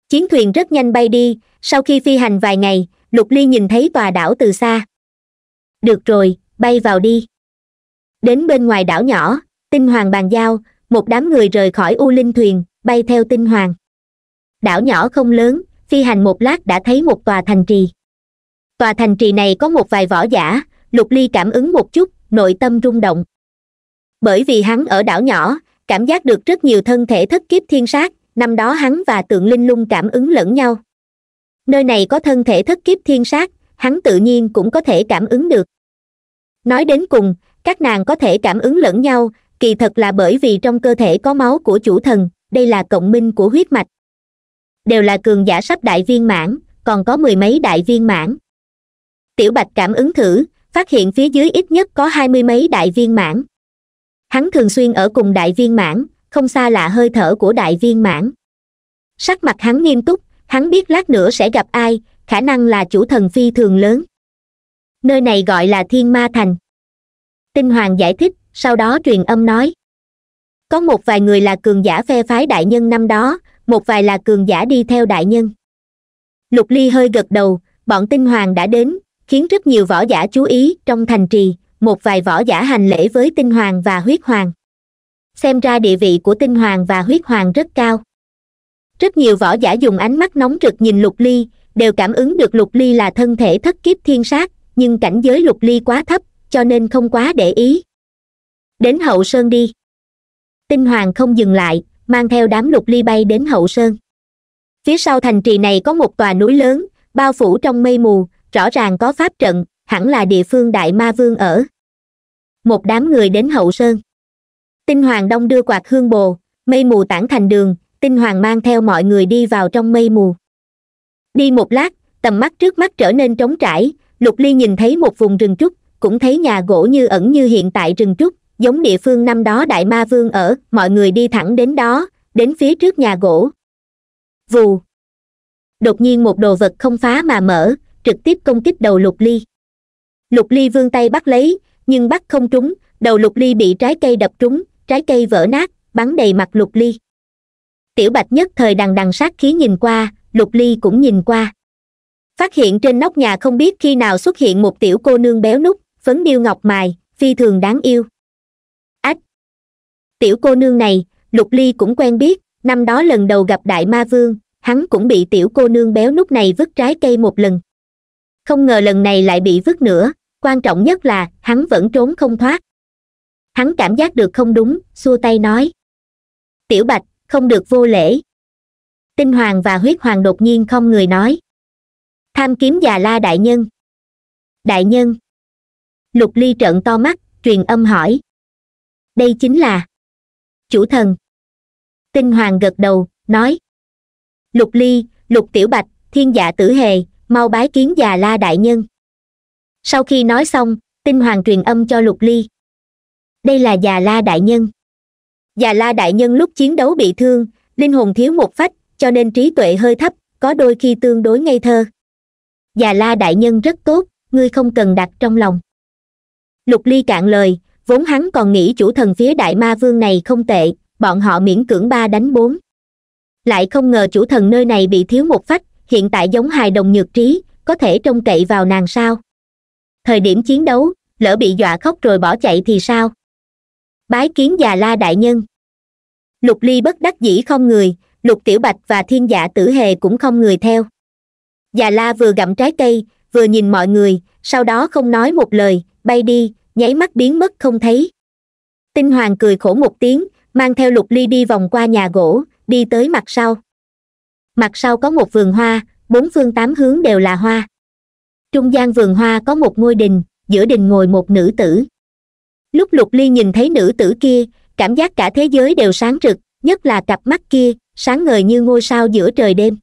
chiến thuyền rất nhanh bay đi sau khi phi hành vài ngày lục ly nhìn thấy tòa đảo từ xa được rồi bay vào đi đến bên ngoài đảo nhỏ tinh hoàng bàn giao một đám người rời khỏi u linh thuyền bay theo tinh hoàng đảo nhỏ không lớn phi hành một lát đã thấy một tòa thành trì tòa thành trì này có một vài võ giả lục ly cảm ứng một chút nội tâm rung động bởi vì hắn ở đảo nhỏ cảm giác được rất nhiều thân thể thất kiếp thiên sát năm đó hắn và tượng linh lung cảm ứng lẫn nhau nơi này có thân thể thất kiếp thiên sát hắn tự nhiên cũng có thể cảm ứng được nói đến cùng các nàng có thể cảm ứng lẫn nhau kỳ thật là bởi vì trong cơ thể có máu của chủ thần đây là cộng minh của huyết mạch đều là cường giả sắp đại viên mãn còn có mười mấy đại viên mãn tiểu bạch cảm ứng thử phát hiện phía dưới ít nhất có hai mươi mấy đại viên mãn hắn thường xuyên ở cùng đại viên mãn không xa lạ hơi thở của đại viên mãn sắc mặt hắn nghiêm túc hắn biết lát nữa sẽ gặp ai khả năng là chủ thần phi thường lớn nơi này gọi là thiên ma thành tinh hoàng giải thích sau đó truyền âm nói có một vài người là cường giả phe phái đại nhân năm đó một vài là cường giả đi theo đại nhân lục ly hơi gật đầu bọn tinh hoàng đã đến khiến rất nhiều võ giả chú ý trong thành trì một vài võ giả hành lễ với tinh hoàng và huyết hoàng xem ra địa vị của tinh hoàng và huyết hoàng rất cao rất nhiều võ giả dùng ánh mắt nóng rực nhìn lục ly đều cảm ứng được lục ly là thân thể thất kiếp thiên sát nhưng cảnh giới lục ly quá thấp cho nên không quá để ý đến hậu sơn đi tinh hoàng không dừng lại mang theo đám lục ly bay đến hậu sơn phía sau thành trì này có một tòa núi lớn bao phủ trong mây mù rõ ràng có pháp trận hẳn là địa phương đại ma vương ở một đám người đến hậu sơn tinh hoàng đông đưa quạt hương bồ mây mù tản thành đường tinh hoàng mang theo mọi người đi vào trong mây mù đi một lát tầm mắt trước mắt trở nên trống trải lục ly nhìn thấy một vùng rừng trúc cũng thấy nhà gỗ như ẩn như hiện tại rừng trúc giống địa phương năm đó đại ma vương ở mọi người đi thẳng đến đó đến phía trước nhà gỗ vù đột nhiên một đồ vật không phá mà mở trực tiếp công kích đầu lục ly lục ly vươn tay bắt lấy nhưng bắt không trúng đầu lục ly bị trái cây đập trúng trái cây vỡ nát bắn đầy mặt lục ly tiểu bạch nhất thời đằng đằng sát khí nhìn qua lục ly cũng nhìn qua phát hiện trên nóc nhà không biết khi nào xuất hiện một tiểu cô nương béo nút phấn điêu ngọc mài phi thường đáng yêu tiểu cô nương này lục ly cũng quen biết năm đó lần đầu gặp đại ma vương hắn cũng bị tiểu cô nương béo nút này vứt trái cây một lần không ngờ lần này lại bị vứt nữa quan trọng nhất là hắn vẫn trốn không thoát hắn cảm giác được không đúng xua tay nói tiểu bạch không được vô lễ tinh hoàng và huyết hoàng đột nhiên không người nói tham kiếm già la đại nhân đại nhân lục ly trợn to mắt truyền âm hỏi đây chính là chủ thần tinh hoàng gật đầu nói lục ly lục tiểu bạch thiên dạ tử hề mau bái kiến già la đại nhân sau khi nói xong tinh hoàng truyền âm cho lục ly đây là già la đại nhân già la đại nhân lúc chiến đấu bị thương linh hồn thiếu một phách cho nên trí tuệ hơi thấp có đôi khi tương đối ngây thơ già la đại nhân rất tốt ngươi không cần đặt trong lòng lục ly cạn lời vốn hắn còn nghĩ chủ thần phía đại ma vương này không tệ bọn họ miễn cưỡng ba đánh bốn lại không ngờ chủ thần nơi này bị thiếu một phách hiện tại giống hài đồng nhược trí có thể trông cậy vào nàng sao thời điểm chiến đấu lỡ bị dọa khóc rồi bỏ chạy thì sao bái kiến già la đại nhân lục ly bất đắc dĩ không người lục tiểu bạch và thiên giả tử hề cũng không người theo già la vừa gặm trái cây vừa nhìn mọi người sau đó không nói một lời bay đi nháy mắt biến mất không thấy tinh hoàng cười khổ một tiếng mang theo lục ly đi vòng qua nhà gỗ đi tới mặt sau mặt sau có một vườn hoa bốn phương tám hướng đều là hoa trung gian vườn hoa có một ngôi đình giữa đình ngồi một nữ tử lúc lục ly nhìn thấy nữ tử kia cảm giác cả thế giới đều sáng rực nhất là cặp mắt kia sáng ngời như ngôi sao giữa trời đêm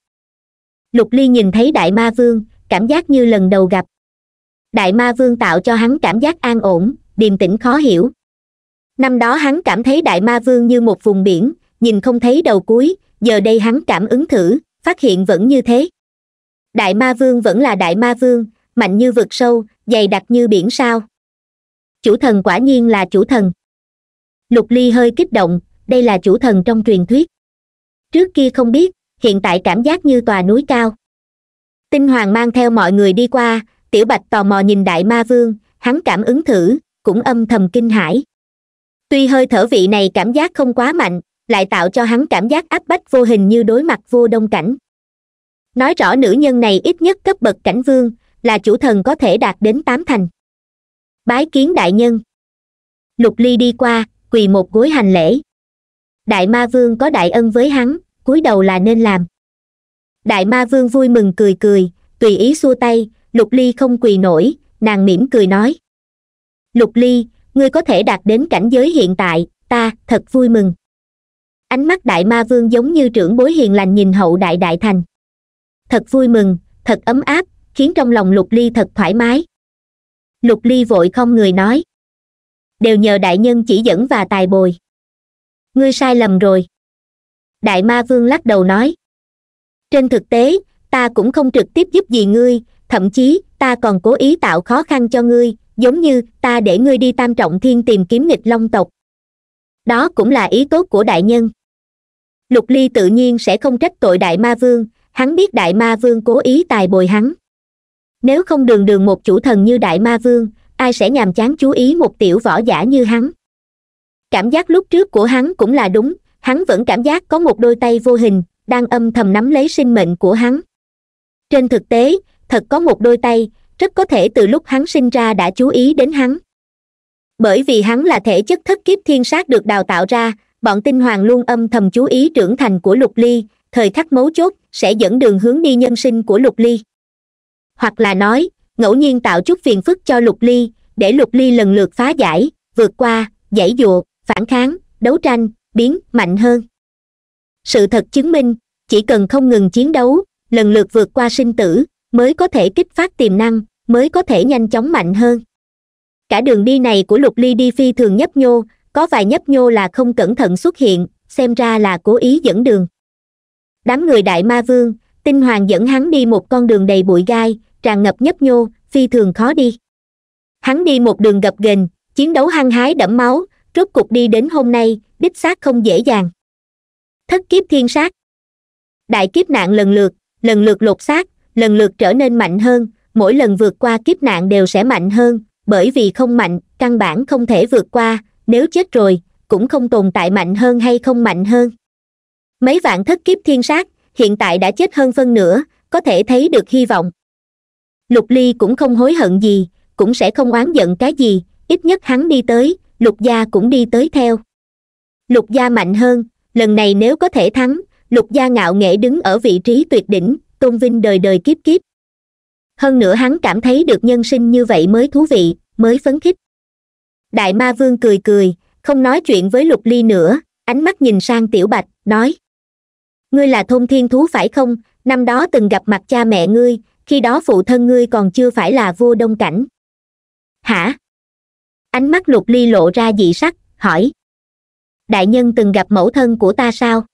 lục ly nhìn thấy đại ma vương cảm giác như lần đầu gặp đại ma vương tạo cho hắn cảm giác an ổn điềm tĩnh khó hiểu năm đó hắn cảm thấy đại ma vương như một vùng biển nhìn không thấy đầu cuối giờ đây hắn cảm ứng thử phát hiện vẫn như thế đại ma vương vẫn là đại ma vương mạnh như vực sâu dày đặc như biển sao chủ thần quả nhiên là chủ thần lục ly hơi kích động đây là chủ thần trong truyền thuyết trước kia không biết hiện tại cảm giác như tòa núi cao tinh hoàng mang theo mọi người đi qua tiểu bạch tò mò nhìn đại ma vương hắn cảm ứng thử cũng âm thầm kinh hãi tuy hơi thở vị này cảm giác không quá mạnh lại tạo cho hắn cảm giác áp bách vô hình như đối mặt vô đông cảnh nói rõ nữ nhân này ít nhất cấp bậc cảnh vương là chủ thần có thể đạt đến tám thành bái kiến đại nhân lục ly đi qua quỳ một gối hành lễ đại ma vương có đại ân với hắn cúi đầu là nên làm đại ma vương vui mừng cười cười tùy ý xua tay lục ly không quỳ nổi nàng mỉm cười nói lục ly ngươi có thể đạt đến cảnh giới hiện tại ta thật vui mừng ánh mắt đại ma vương giống như trưởng bối hiền lành nhìn hậu đại đại thành thật vui mừng thật ấm áp khiến trong lòng lục ly thật thoải mái lục ly vội không người nói đều nhờ đại nhân chỉ dẫn và tài bồi ngươi sai lầm rồi đại ma vương lắc đầu nói trên thực tế ta cũng không trực tiếp giúp gì ngươi thậm chí ta còn cố ý tạo khó khăn cho ngươi giống như ta để ngươi đi tam trọng thiên tìm kiếm nghịch long tộc đó cũng là ý tốt của đại nhân lục ly tự nhiên sẽ không trách tội đại ma vương hắn biết đại ma vương cố ý tài bồi hắn nếu không đường đường một chủ thần như đại ma vương ai sẽ nhàm chán chú ý một tiểu võ giả như hắn cảm giác lúc trước của hắn cũng là đúng hắn vẫn cảm giác có một đôi tay vô hình đang âm thầm nắm lấy sinh mệnh của hắn trên thực tế thật có một đôi tay rất có thể từ lúc hắn sinh ra đã chú ý đến hắn bởi vì hắn là thể chất thất kiếp thiên sát được đào tạo ra bọn tinh hoàng luôn âm thầm chú ý trưởng thành của lục ly thời khắc mấu chốt sẽ dẫn đường hướng đi nhân sinh của lục ly hoặc là nói ngẫu nhiên tạo chút phiền phức cho lục ly để lục ly lần lượt phá giải vượt qua giải dụa phản kháng đấu tranh biến mạnh hơn sự thật chứng minh chỉ cần không ngừng chiến đấu lần lượt vượt qua sinh tử mới có thể kích phát tiềm năng mới có thể nhanh chóng mạnh hơn cả đường đi này của lục ly đi phi thường nhấp nhô có vài nhấp nhô là không cẩn thận xuất hiện xem ra là cố ý dẫn đường đám người đại ma vương tinh hoàng dẫn hắn đi một con đường đầy bụi gai tràn ngập nhấp nhô phi thường khó đi hắn đi một đường gập ghềnh chiến đấu hăng hái đẫm máu rốt cục đi đến hôm nay đích xác không dễ dàng thất kiếp thiên sát đại kiếp nạn lần lượt lần lượt lột xác lần lượt trở nên mạnh hơn mỗi lần vượt qua kiếp nạn đều sẽ mạnh hơn bởi vì không mạnh căn bản không thể vượt qua nếu chết rồi cũng không tồn tại mạnh hơn hay không mạnh hơn mấy vạn thất kiếp thiên sát hiện tại đã chết hơn phân nửa có thể thấy được hy vọng lục ly cũng không hối hận gì cũng sẽ không oán giận cái gì ít nhất hắn đi tới lục gia cũng đi tới theo lục gia mạnh hơn lần này nếu có thể thắng lục gia ngạo nghễ đứng ở vị trí tuyệt đỉnh tôn vinh đời đời kiếp kiếp hơn nữa hắn cảm thấy được nhân sinh như vậy mới thú vị mới phấn khích đại ma vương cười cười không nói chuyện với lục ly nữa ánh mắt nhìn sang tiểu bạch nói ngươi là thôn thiên thú phải không năm đó từng gặp mặt cha mẹ ngươi khi đó phụ thân ngươi còn chưa phải là vua đông cảnh hả ánh mắt lục ly lộ ra dị sắc hỏi đại nhân từng gặp mẫu thân của ta sao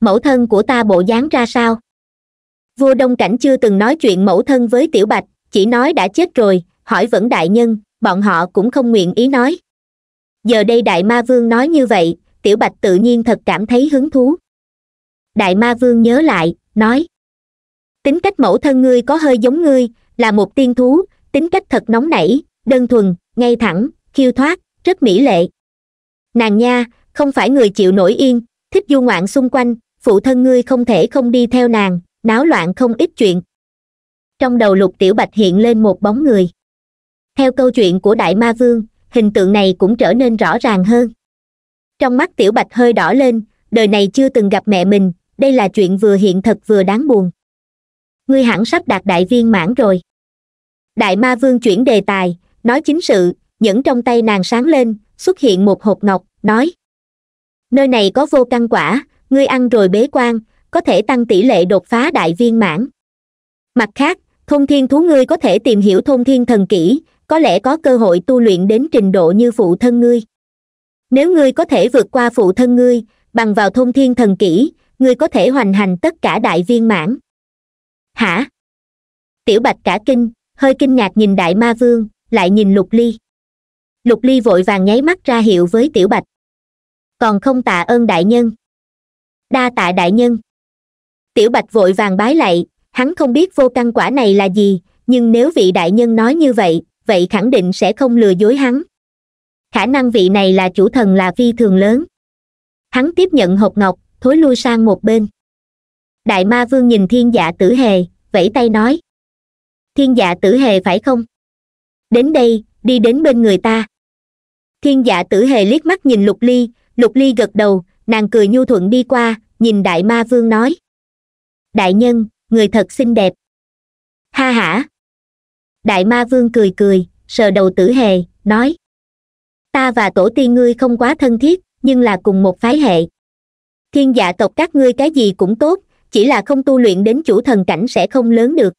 mẫu thân của ta bộ dáng ra sao vua đông cảnh chưa từng nói chuyện mẫu thân với tiểu bạch chỉ nói đã chết rồi hỏi vẫn đại nhân bọn họ cũng không nguyện ý nói giờ đây đại ma vương nói như vậy tiểu bạch tự nhiên thật cảm thấy hứng thú đại ma vương nhớ lại nói tính cách mẫu thân ngươi có hơi giống ngươi là một tiên thú tính cách thật nóng nảy đơn thuần ngay thẳng khiêu thoát rất mỹ lệ nàng nha không phải người chịu nổi yên thích du ngoạn xung quanh phụ thân ngươi không thể không đi theo nàng náo loạn không ít chuyện trong đầu lục tiểu bạch hiện lên một bóng người theo câu chuyện của đại ma vương hình tượng này cũng trở nên rõ ràng hơn trong mắt tiểu bạch hơi đỏ lên đời này chưa từng gặp mẹ mình đây là chuyện vừa hiện thật vừa đáng buồn ngươi hẳn sắp đạt đại viên mãn rồi đại ma vương chuyển đề tài nói chính sự những trong tay nàng sáng lên xuất hiện một hộp ngọc nói nơi này có vô căn quả ngươi ăn rồi bế quan có thể tăng tỷ lệ đột phá đại viên mãn mặt khác thông thiên thú ngươi có thể tìm hiểu thông thiên thần kỹ có lẽ có cơ hội tu luyện đến trình độ như phụ thân ngươi nếu ngươi có thể vượt qua phụ thân ngươi bằng vào thông thiên thần kỹ ngươi có thể hoành hành tất cả đại viên mãn hả tiểu bạch cả kinh hơi kinh ngạc nhìn đại ma vương lại nhìn lục ly lục ly vội vàng nháy mắt ra hiệu với tiểu bạch còn không tạ ơn đại nhân đa tạ đại nhân tiểu bạch vội vàng bái lạy hắn không biết vô căn quả này là gì nhưng nếu vị đại nhân nói như vậy vậy khẳng định sẽ không lừa dối hắn khả năng vị này là chủ thần là phi thường lớn hắn tiếp nhận hộp ngọc thối lui sang một bên đại ma vương nhìn thiên dạ tử hề vẫy tay nói thiên dạ tử hề phải không đến đây đi đến bên người ta thiên dạ tử hề liếc mắt nhìn lục ly lục ly gật đầu nàng cười nhu thuận đi qua nhìn đại ma vương nói đại nhân người thật xinh đẹp ha hả đại ma vương cười cười sờ đầu tử hề nói ta và tổ tiên ngươi không quá thân thiết nhưng là cùng một phái hệ thiên dạ tộc các ngươi cái gì cũng tốt chỉ là không tu luyện đến chủ thần cảnh sẽ không lớn được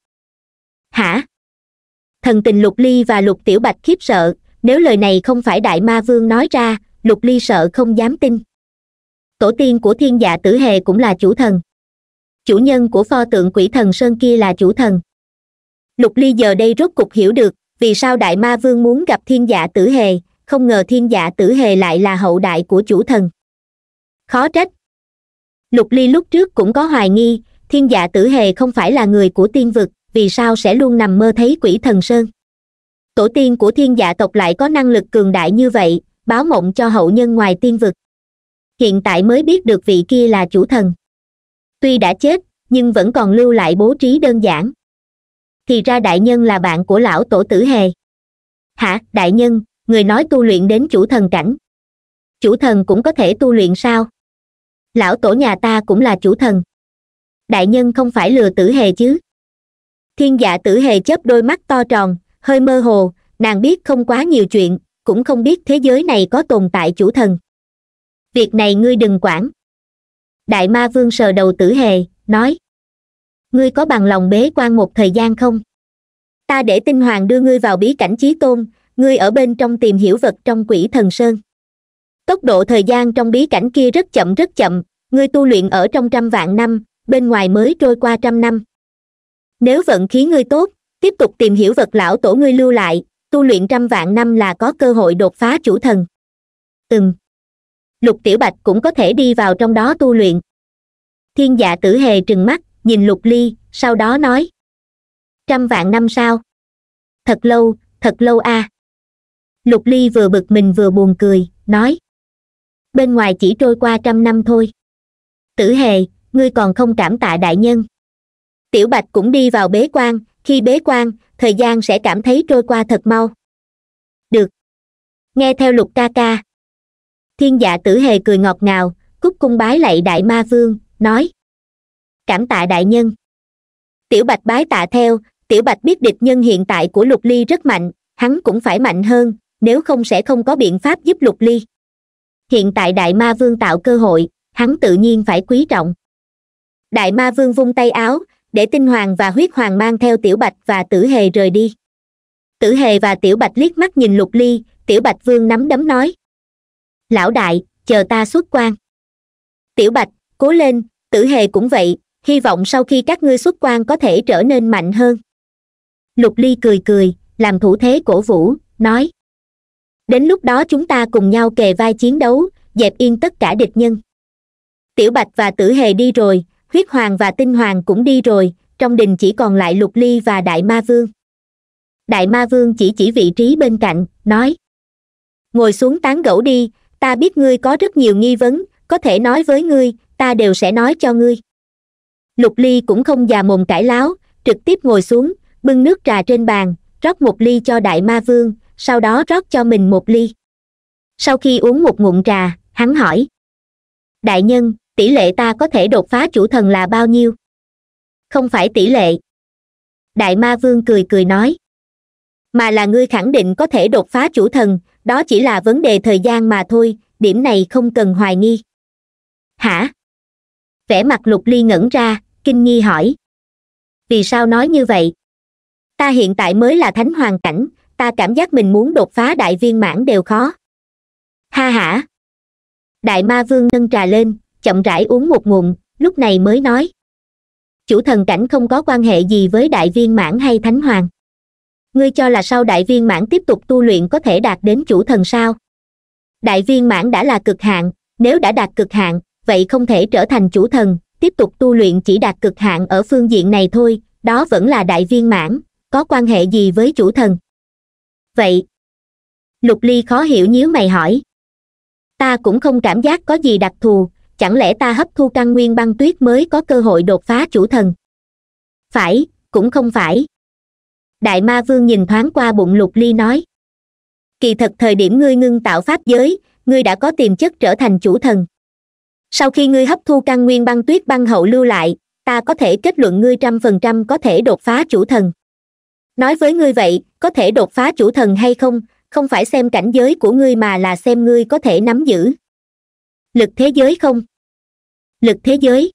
hả thần tình lục ly và lục tiểu bạch khiếp sợ nếu lời này không phải đại ma vương nói ra lục ly sợ không dám tin tổ tiên của thiên dạ tử hề cũng là chủ thần chủ nhân của pho tượng quỷ thần sơn kia là chủ thần lục ly giờ đây rốt cục hiểu được vì sao đại ma vương muốn gặp thiên dạ tử hề không ngờ thiên dạ tử hề lại là hậu đại của chủ thần khó trách lục ly lúc trước cũng có hoài nghi thiên dạ tử hề không phải là người của tiên vực vì sao sẽ luôn nằm mơ thấy quỷ thần sơn tổ tiên của thiên dạ tộc lại có năng lực cường đại như vậy báo mộng cho hậu nhân ngoài tiên vực hiện tại mới biết được vị kia là chủ thần tuy đã chết nhưng vẫn còn lưu lại bố trí đơn giản thì ra đại nhân là bạn của lão tổ tử hề hả đại nhân người nói tu luyện đến chủ thần cảnh chủ thần cũng có thể tu luyện sao lão tổ nhà ta cũng là chủ thần đại nhân không phải lừa tử hề chứ thiên dạ tử hề chớp đôi mắt to tròn hơi mơ hồ nàng biết không quá nhiều chuyện cũng không biết thế giới này có tồn tại chủ thần việc này ngươi đừng quản đại ma vương sờ đầu tử hề nói ngươi có bằng lòng bế quan một thời gian không ta để tinh hoàng đưa ngươi vào bí cảnh chí tôn ngươi ở bên trong tìm hiểu vật trong quỷ thần sơn tốc độ thời gian trong bí cảnh kia rất chậm rất chậm ngươi tu luyện ở trong trăm vạn năm bên ngoài mới trôi qua trăm năm nếu vận khí ngươi tốt tiếp tục tìm hiểu vật lão tổ ngươi lưu lại tu luyện trăm vạn năm là có cơ hội đột phá chủ thần từng lục tiểu bạch cũng có thể đi vào trong đó tu luyện thiên dạ tử hề trừng mắt nhìn lục ly sau đó nói trăm vạn năm sao thật lâu thật lâu a à. lục ly vừa bực mình vừa buồn cười nói bên ngoài chỉ trôi qua trăm năm thôi tử hề ngươi còn không cảm tạ đại nhân tiểu bạch cũng đi vào bế quan khi bế quan thời gian sẽ cảm thấy trôi qua thật mau được nghe theo lục ca ca thiên dạ tử hề cười ngọt ngào cúc cung bái lạy đại ma vương nói cảm tạ đại nhân tiểu bạch bái tạ theo tiểu bạch biết địch nhân hiện tại của lục ly rất mạnh hắn cũng phải mạnh hơn nếu không sẽ không có biện pháp giúp lục ly hiện tại đại ma vương tạo cơ hội hắn tự nhiên phải quý trọng đại ma vương vung tay áo để tinh hoàng và huyết hoàng mang theo tiểu bạch và tử hề rời đi tử hề và tiểu bạch liếc mắt nhìn lục ly tiểu bạch vương nắm đấm nói lão đại chờ ta xuất quan tiểu bạch cố lên tử hề cũng vậy hy vọng sau khi các ngươi xuất quan có thể trở nên mạnh hơn lục ly cười cười làm thủ thế cổ vũ nói đến lúc đó chúng ta cùng nhau kề vai chiến đấu dẹp yên tất cả địch nhân tiểu bạch và tử hề đi rồi huyết hoàng và tinh hoàng cũng đi rồi trong đình chỉ còn lại lục ly và đại ma vương đại ma vương chỉ chỉ vị trí bên cạnh nói ngồi xuống tán gẫu đi ta biết ngươi có rất nhiều nghi vấn có thể nói với ngươi ta đều sẽ nói cho ngươi lục ly cũng không già mồm cãi láo trực tiếp ngồi xuống bưng nước trà trên bàn rót một ly cho đại ma vương sau đó rót cho mình một ly sau khi uống một ngụm trà hắn hỏi đại nhân tỷ lệ ta có thể đột phá chủ thần là bao nhiêu không phải tỷ lệ đại ma vương cười cười nói mà là ngươi khẳng định có thể đột phá chủ thần đó chỉ là vấn đề thời gian mà thôi điểm này không cần hoài nghi hả vẻ mặt lục ly ngẩn ra kinh nghi hỏi vì sao nói như vậy ta hiện tại mới là thánh hoàng cảnh ta cảm giác mình muốn đột phá đại viên mãn đều khó ha hả đại ma vương nâng trà lên chậm rãi uống một ngụm lúc này mới nói chủ thần cảnh không có quan hệ gì với đại viên mãn hay thánh hoàng ngươi cho là sau đại viên mãn tiếp tục tu luyện có thể đạt đến chủ thần sao đại viên mãn đã là cực hạn nếu đã đạt cực hạn vậy không thể trở thành chủ thần tiếp tục tu luyện chỉ đạt cực hạn ở phương diện này thôi đó vẫn là đại viên mãn có quan hệ gì với chủ thần vậy lục ly khó hiểu nhíu mày hỏi ta cũng không cảm giác có gì đặc thù chẳng lẽ ta hấp thu căn nguyên băng tuyết mới có cơ hội đột phá chủ thần phải cũng không phải đại ma vương nhìn thoáng qua bụng lục ly nói kỳ thật thời điểm ngươi ngưng tạo pháp giới ngươi đã có tiềm chất trở thành chủ thần sau khi ngươi hấp thu căn nguyên băng tuyết băng hậu lưu lại ta có thể kết luận ngươi trăm phần trăm có thể đột phá chủ thần nói với ngươi vậy có thể đột phá chủ thần hay không không phải xem cảnh giới của ngươi mà là xem ngươi có thể nắm giữ lực thế giới không lực thế giới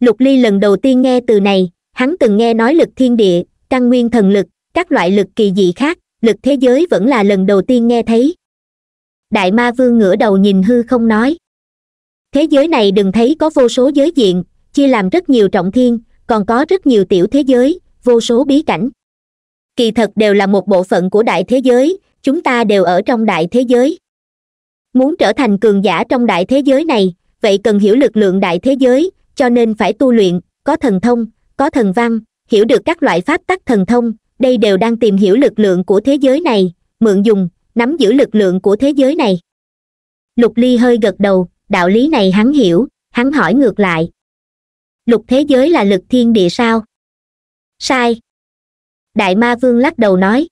lục ly lần đầu tiên nghe từ này hắn từng nghe nói lực thiên địa căn nguyên thần lực các loại lực kỳ dị khác lực thế giới vẫn là lần đầu tiên nghe thấy đại ma vương ngửa đầu nhìn hư không nói thế giới này đừng thấy có vô số giới diện chia làm rất nhiều trọng thiên còn có rất nhiều tiểu thế giới vô số bí cảnh kỳ thật đều là một bộ phận của đại thế giới chúng ta đều ở trong đại thế giới muốn trở thành cường giả trong đại thế giới này vậy cần hiểu lực lượng đại thế giới cho nên phải tu luyện có thần thông có thần văn hiểu được các loại pháp tắc thần thông đây đều đang tìm hiểu lực lượng của thế giới này mượn dùng nắm giữ lực lượng của thế giới này lục ly hơi gật đầu đạo lý này hắn hiểu hắn hỏi ngược lại lục thế giới là lực thiên địa sao sai đại ma vương lắc đầu nói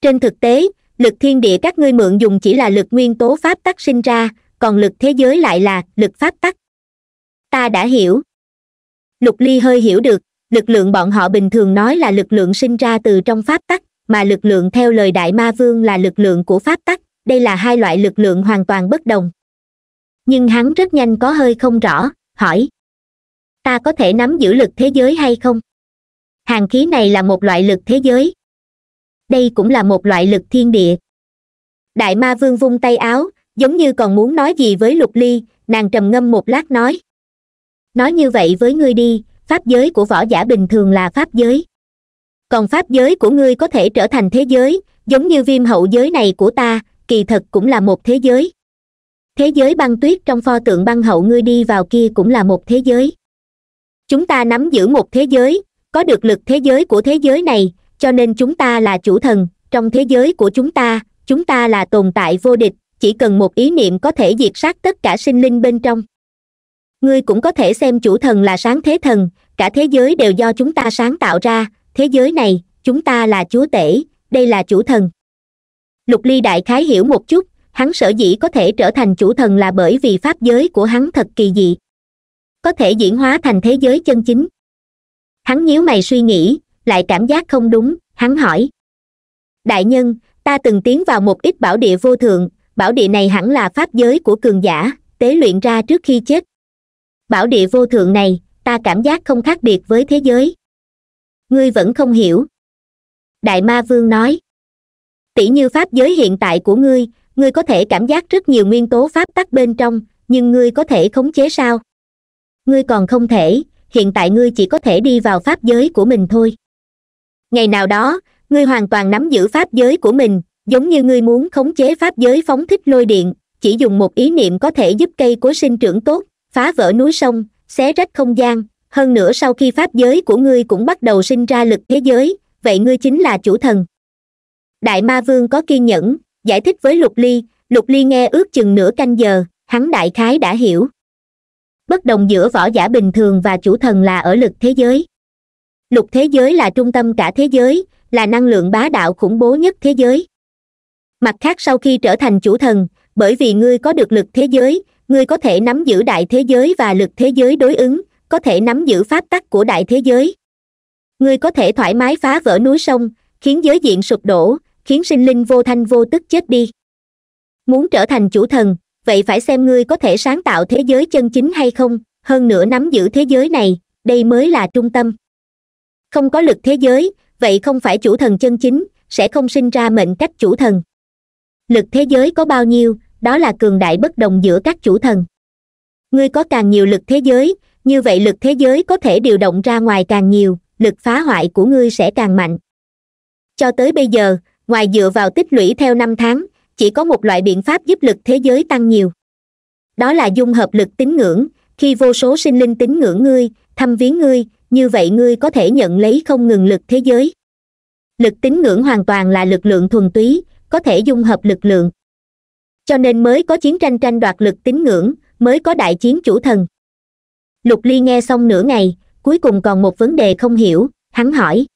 trên thực tế lực thiên địa các ngươi mượn dùng chỉ là lực nguyên tố pháp tắc sinh ra còn lực thế giới lại là lực pháp tắc ta đã hiểu lục ly hơi hiểu được lực lượng bọn họ bình thường nói là lực lượng sinh ra từ trong pháp tắc mà lực lượng theo lời đại ma vương là lực lượng của pháp tắc đây là hai loại lực lượng hoàn toàn bất đồng nhưng hắn rất nhanh có hơi không rõ hỏi ta có thể nắm giữ lực thế giới hay không hàng khí này là một loại lực thế giới đây cũng là một loại lực thiên địa đại ma vương vung tay áo giống như còn muốn nói gì với lục ly nàng trầm ngâm một lát nói nói như vậy với ngươi đi pháp giới của võ giả bình thường là pháp giới còn pháp giới của ngươi có thể trở thành thế giới giống như viêm hậu giới này của ta kỳ thật cũng là một thế giới thế giới băng tuyết trong pho tượng băng hậu ngươi đi vào kia cũng là một thế giới chúng ta nắm giữ một thế giới có được lực thế giới của thế giới này cho nên chúng ta là chủ thần trong thế giới của chúng ta chúng ta là tồn tại vô địch chỉ cần một ý niệm có thể diệt sát tất cả sinh linh bên trong ngươi cũng có thể xem chủ thần là sáng thế thần cả thế giới đều do chúng ta sáng tạo ra thế giới này chúng ta là chúa tể đây là chủ thần lục ly đại khái hiểu một chút hắn sở dĩ có thể trở thành chủ thần là bởi vì pháp giới của hắn thật kỳ dị có thể diễn hóa thành thế giới chân chính hắn nhíu mày suy nghĩ lại cảm giác không đúng hắn hỏi đại nhân ta từng tiến vào một ít bảo địa vô thượng bảo địa này hẳn là pháp giới của cường giả tế luyện ra trước khi chết bảo địa vô thượng này ta cảm giác không khác biệt với thế giới ngươi vẫn không hiểu đại ma vương nói tỷ như pháp giới hiện tại của ngươi ngươi có thể cảm giác rất nhiều nguyên tố pháp tắc bên trong nhưng ngươi có thể khống chế sao ngươi còn không thể hiện tại ngươi chỉ có thể đi vào pháp giới của mình thôi ngày nào đó ngươi hoàn toàn nắm giữ pháp giới của mình giống như ngươi muốn khống chế pháp giới phóng thích lôi điện chỉ dùng một ý niệm có thể giúp cây của sinh trưởng tốt phá vỡ núi sông xé rách không gian hơn nữa sau khi pháp giới của ngươi cũng bắt đầu sinh ra lực thế giới vậy ngươi chính là chủ thần đại ma vương có kiên nhẫn giải thích với lục ly lục ly nghe ước chừng nửa canh giờ hắn đại khái đã hiểu bất đồng giữa võ giả bình thường và chủ thần là ở lực thế giới lục thế giới là trung tâm cả thế giới là năng lượng bá đạo khủng bố nhất thế giới mặt khác sau khi trở thành chủ thần bởi vì ngươi có được lực thế giới ngươi có thể nắm giữ đại thế giới và lực thế giới đối ứng có thể nắm giữ pháp tắc của đại thế giới ngươi có thể thoải mái phá vỡ núi sông khiến giới diện sụp đổ khiến sinh linh vô thanh vô tức chết đi muốn trở thành chủ thần vậy phải xem ngươi có thể sáng tạo thế giới chân chính hay không hơn nữa nắm giữ thế giới này đây mới là trung tâm không có lực thế giới vậy không phải chủ thần chân chính sẽ không sinh ra mệnh cách chủ thần lực thế giới có bao nhiêu đó là cường đại bất đồng giữa các chủ thần ngươi có càng nhiều lực thế giới như vậy lực thế giới có thể điều động ra ngoài càng nhiều lực phá hoại của ngươi sẽ càng mạnh cho tới bây giờ ngoài dựa vào tích lũy theo năm tháng chỉ có một loại biện pháp giúp lực thế giới tăng nhiều đó là dung hợp lực tín ngưỡng khi vô số sinh linh tín ngưỡng ngươi thăm viếng ngươi như vậy ngươi có thể nhận lấy không ngừng lực thế giới lực tín ngưỡng hoàn toàn là lực lượng thuần túy có thể dung hợp lực lượng cho nên mới có chiến tranh tranh đoạt lực tín ngưỡng mới có đại chiến chủ thần lục ly nghe xong nửa ngày cuối cùng còn một vấn đề không hiểu hắn hỏi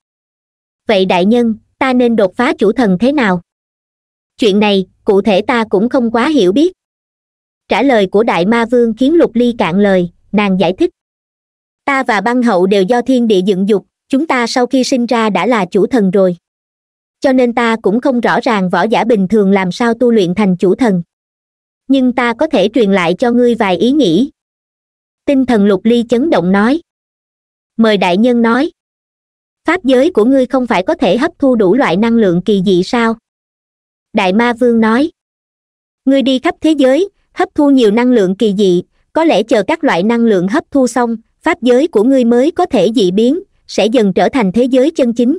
vậy đại nhân ta nên đột phá chủ thần thế nào chuyện này cụ thể ta cũng không quá hiểu biết trả lời của đại ma vương khiến lục ly cạn lời nàng giải thích ta và băng hậu đều do thiên địa dựng dục chúng ta sau khi sinh ra đã là chủ thần rồi cho nên ta cũng không rõ ràng võ giả bình thường làm sao tu luyện thành chủ thần nhưng ta có thể truyền lại cho ngươi vài ý nghĩ tinh thần lục ly chấn động nói mời đại nhân nói pháp giới của ngươi không phải có thể hấp thu đủ loại năng lượng kỳ dị sao đại ma vương nói ngươi đi khắp thế giới hấp thu nhiều năng lượng kỳ dị có lẽ chờ các loại năng lượng hấp thu xong pháp giới của ngươi mới có thể dị biến sẽ dần trở thành thế giới chân chính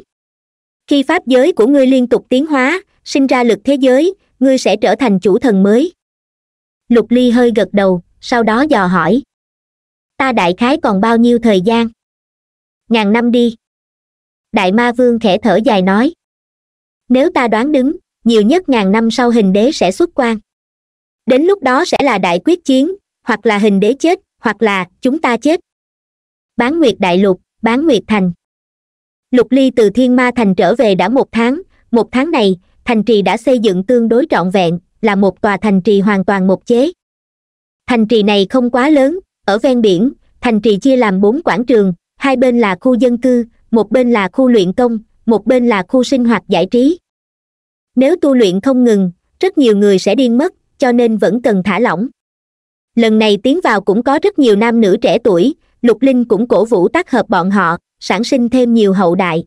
khi pháp giới của ngươi liên tục tiến hóa sinh ra lực thế giới ngươi sẽ trở thành chủ thần mới lục ly hơi gật đầu sau đó dò hỏi ta đại khái còn bao nhiêu thời gian ngàn năm đi đại ma vương khẽ thở dài nói nếu ta đoán đúng nhiều nhất ngàn năm sau hình đế sẽ xuất quan đến lúc đó sẽ là đại quyết chiến hoặc là hình đế chết hoặc là chúng ta chết bán nguyệt đại lục bán nguyệt thành lục ly từ thiên ma thành trở về đã một tháng một tháng này thành trì đã xây dựng tương đối trọn vẹn là một tòa thành trì hoàn toàn một chế thành trì này không quá lớn ở ven biển thành trì chia làm bốn quảng trường hai bên là khu dân cư một bên là khu luyện công một bên là khu sinh hoạt giải trí nếu tu luyện không ngừng rất nhiều người sẽ điên mất cho nên vẫn cần thả lỏng lần này tiến vào cũng có rất nhiều nam nữ trẻ tuổi lục linh cũng cổ vũ tác hợp bọn họ sản sinh thêm nhiều hậu đại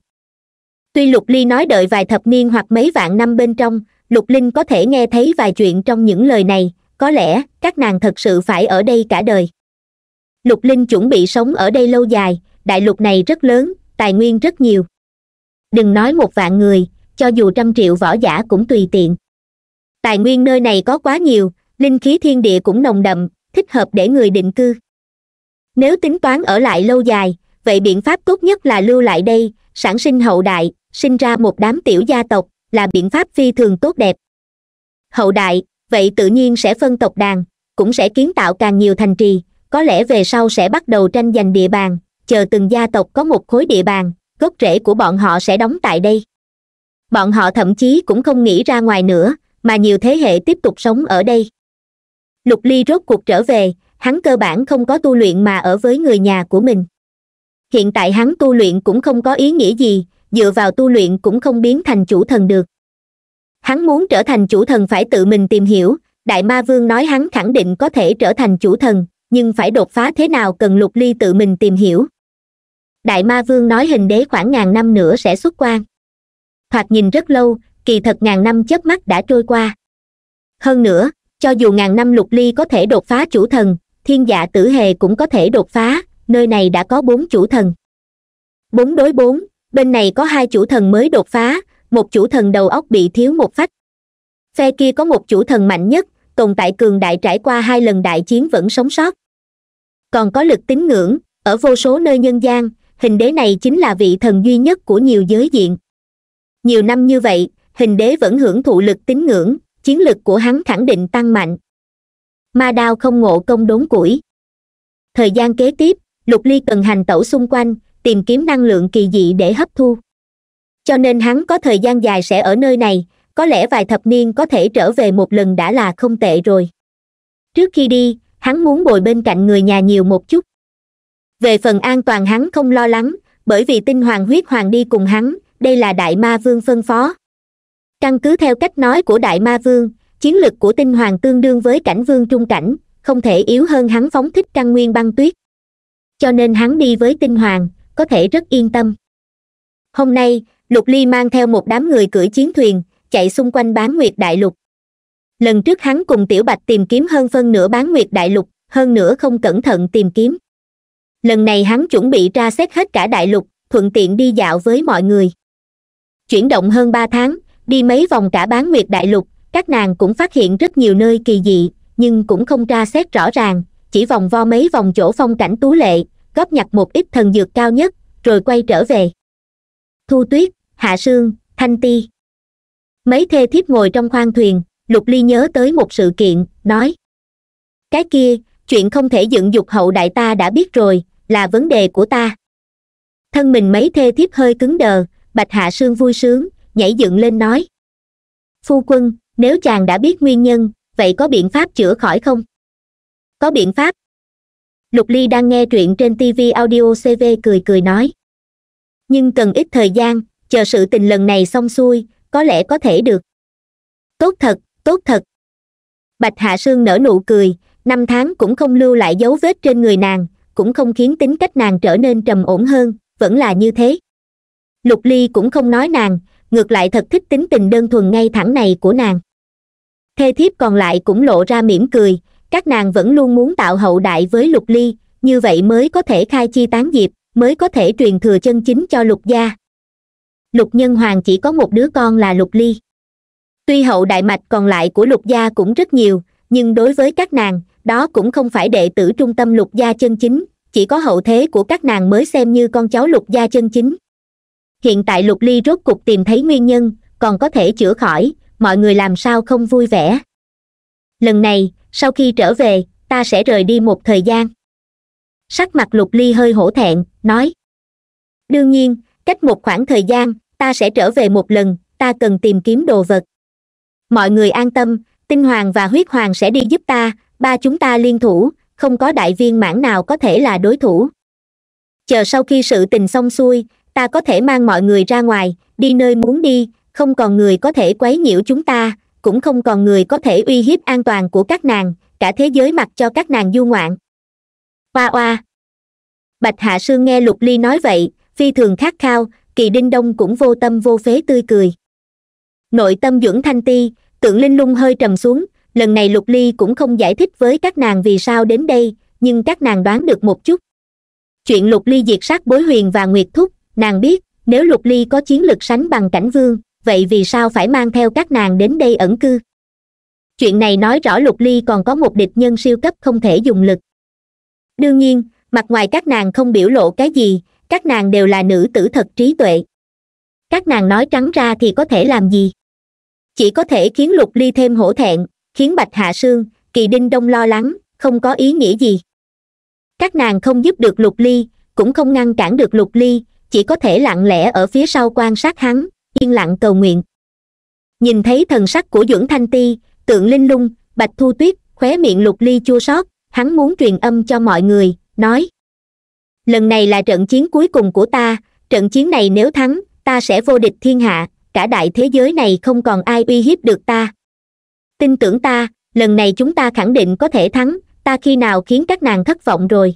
tuy lục ly nói đợi vài thập niên hoặc mấy vạn năm bên trong lục linh có thể nghe thấy vài chuyện trong những lời này có lẽ các nàng thật sự phải ở đây cả đời lục linh chuẩn bị sống ở đây lâu dài đại lục này rất lớn tài nguyên rất nhiều đừng nói một vạn người cho dù trăm triệu võ giả cũng tùy tiện tài nguyên nơi này có quá nhiều linh khí thiên địa cũng nồng đậm thích hợp để người định cư nếu tính toán ở lại lâu dài vậy biện pháp tốt nhất là lưu lại đây sản sinh hậu đại sinh ra một đám tiểu gia tộc là biện pháp phi thường tốt đẹp hậu đại vậy tự nhiên sẽ phân tộc đàn cũng sẽ kiến tạo càng nhiều thành trì có lẽ về sau sẽ bắt đầu tranh giành địa bàn chờ từng gia tộc có một khối địa bàn gốc rễ của bọn họ sẽ đóng tại đây bọn họ thậm chí cũng không nghĩ ra ngoài nữa mà nhiều thế hệ tiếp tục sống ở đây lục ly rốt cuộc trở về hắn cơ bản không có tu luyện mà ở với người nhà của mình hiện tại hắn tu luyện cũng không có ý nghĩa gì dựa vào tu luyện cũng không biến thành chủ thần được hắn muốn trở thành chủ thần phải tự mình tìm hiểu đại ma vương nói hắn khẳng định có thể trở thành chủ thần nhưng phải đột phá thế nào cần lục ly tự mình tìm hiểu đại ma vương nói hình đế khoảng ngàn năm nữa sẽ xuất quan thoạt nhìn rất lâu kỳ thật ngàn năm chớp mắt đã trôi qua hơn nữa cho dù ngàn năm lục ly có thể đột phá chủ thần thiên dạ tử hề cũng có thể đột phá nơi này đã có bốn chủ thần bốn đối bốn bên này có hai chủ thần mới đột phá một chủ thần đầu óc bị thiếu một phách phe kia có một chủ thần mạnh nhất tồn tại cường đại trải qua hai lần đại chiến vẫn sống sót còn có lực tín ngưỡng ở vô số nơi nhân gian hình đế này chính là vị thần duy nhất của nhiều giới diện nhiều năm như vậy hình đế vẫn hưởng thụ lực tín ngưỡng chiến lực của hắn khẳng định tăng mạnh ma đao không ngộ công đốn củi thời gian kế tiếp lục ly cần hành tẩu xung quanh tìm kiếm năng lượng kỳ dị để hấp thu cho nên hắn có thời gian dài sẽ ở nơi này có lẽ vài thập niên có thể trở về một lần đã là không tệ rồi trước khi đi hắn muốn bồi bên cạnh người nhà nhiều một chút về phần an toàn hắn không lo lắng bởi vì tinh hoàng huyết hoàng đi cùng hắn đây là đại ma vương phân phó căn cứ theo cách nói của đại ma vương chiến lực của tinh hoàng tương đương với cảnh vương trung cảnh không thể yếu hơn hắn phóng thích căn nguyên băng tuyết cho nên hắn đi với tinh hoàng có thể rất yên tâm hôm nay lục ly mang theo một đám người cưỡi chiến thuyền chạy xung quanh bán nguyệt đại lục lần trước hắn cùng tiểu bạch tìm kiếm hơn phân nửa bán nguyệt đại lục hơn nữa không cẩn thận tìm kiếm lần này hắn chuẩn bị ra xét hết cả đại lục thuận tiện đi dạo với mọi người chuyển động hơn ba tháng đi mấy vòng cả bán nguyệt đại lục các nàng cũng phát hiện rất nhiều nơi kỳ dị nhưng cũng không tra xét rõ ràng chỉ vòng vo mấy vòng chỗ phong cảnh tú lệ góp nhặt một ít thần dược cao nhất rồi quay trở về thu tuyết hạ sương thanh ti mấy thê thiếp ngồi trong khoang thuyền lục ly nhớ tới một sự kiện nói cái kia chuyện không thể dựng dục hậu đại ta đã biết rồi là vấn đề của ta thân mình mấy thê thiếp hơi cứng đờ bạch hạ sương vui sướng nhảy dựng lên nói phu quân nếu chàng đã biết nguyên nhân vậy có biện pháp chữa khỏi không có biện pháp lục ly đang nghe truyện trên tv audio cv cười cười nói nhưng cần ít thời gian chờ sự tình lần này xong xuôi có lẽ có thể được tốt thật tốt thật bạch hạ sương nở nụ cười năm tháng cũng không lưu lại dấu vết trên người nàng cũng không khiến tính cách nàng trở nên trầm ổn hơn vẫn là như thế lục ly cũng không nói nàng ngược lại thật thích tính tình đơn thuần ngay thẳng này của nàng thê thiếp còn lại cũng lộ ra mỉm cười các nàng vẫn luôn muốn tạo hậu đại với lục ly như vậy mới có thể khai chi tán diệp mới có thể truyền thừa chân chính cho lục gia lục nhân hoàng chỉ có một đứa con là lục ly tuy hậu đại mạch còn lại của lục gia cũng rất nhiều nhưng đối với các nàng đó cũng không phải đệ tử trung tâm lục gia chân chính chỉ có hậu thế của các nàng mới xem như con cháu lục gia chân chính hiện tại lục ly rốt cục tìm thấy nguyên nhân còn có thể chữa khỏi mọi người làm sao không vui vẻ lần này sau khi trở về ta sẽ rời đi một thời gian sắc mặt lục ly hơi hổ thẹn nói đương nhiên cách một khoảng thời gian ta sẽ trở về một lần ta cần tìm kiếm đồ vật mọi người an tâm tinh hoàng và huyết hoàng sẽ đi giúp ta ba chúng ta liên thủ không có đại viên mãn nào có thể là đối thủ chờ sau khi sự tình xong xuôi ta có thể mang mọi người ra ngoài đi nơi muốn đi không còn người có thể quấy nhiễu chúng ta cũng không còn người có thể uy hiếp an toàn của các nàng cả thế giới mặc cho các nàng du ngoạn oa oa bạch hạ sương nghe lục ly nói vậy phi thường khát khao kỳ đinh đông cũng vô tâm vô phế tươi cười nội tâm dưỡng thanh ti tượng linh lung hơi trầm xuống lần này lục ly cũng không giải thích với các nàng vì sao đến đây nhưng các nàng đoán được một chút chuyện lục ly diệt sát bối huyền và nguyệt thúc nàng biết nếu lục ly có chiến lực sánh bằng cảnh vương vậy vì sao phải mang theo các nàng đến đây ẩn cư chuyện này nói rõ lục ly còn có một địch nhân siêu cấp không thể dùng lực đương nhiên mặt ngoài các nàng không biểu lộ cái gì các nàng đều là nữ tử thật trí tuệ các nàng nói trắng ra thì có thể làm gì chỉ có thể khiến lục ly thêm hổ thẹn khiến bạch hạ sương kỳ đinh đông lo lắng không có ý nghĩa gì các nàng không giúp được lục ly cũng không ngăn cản được lục ly chỉ có thể lặng lẽ ở phía sau quan sát hắn yên lặng cầu nguyện nhìn thấy thần sắc của duẩn thanh ti tượng linh lung bạch thu tuyết khóe miệng lục ly chua sót hắn muốn truyền âm cho mọi người nói lần này là trận chiến cuối cùng của ta trận chiến này nếu thắng ta sẽ vô địch thiên hạ cả đại thế giới này không còn ai uy hiếp được ta tin tưởng ta lần này chúng ta khẳng định có thể thắng ta khi nào khiến các nàng thất vọng rồi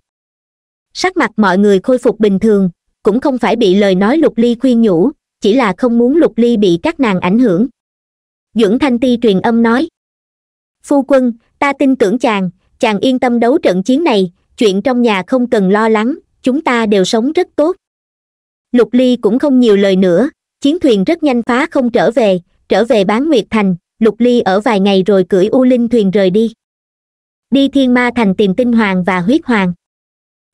sắc mặt mọi người khôi phục bình thường cũng không phải bị lời nói lục ly khuyên nhủ chỉ là không muốn lục ly bị các nàng ảnh hưởng dưỡng thanh ti truyền âm nói phu quân ta tin tưởng chàng chàng yên tâm đấu trận chiến này chuyện trong nhà không cần lo lắng chúng ta đều sống rất tốt lục ly cũng không nhiều lời nữa chiến thuyền rất nhanh phá không trở về trở về bán nguyệt thành lục ly ở vài ngày rồi cưỡi u linh thuyền rời đi đi thiên ma thành tìm tinh hoàng và huyết hoàng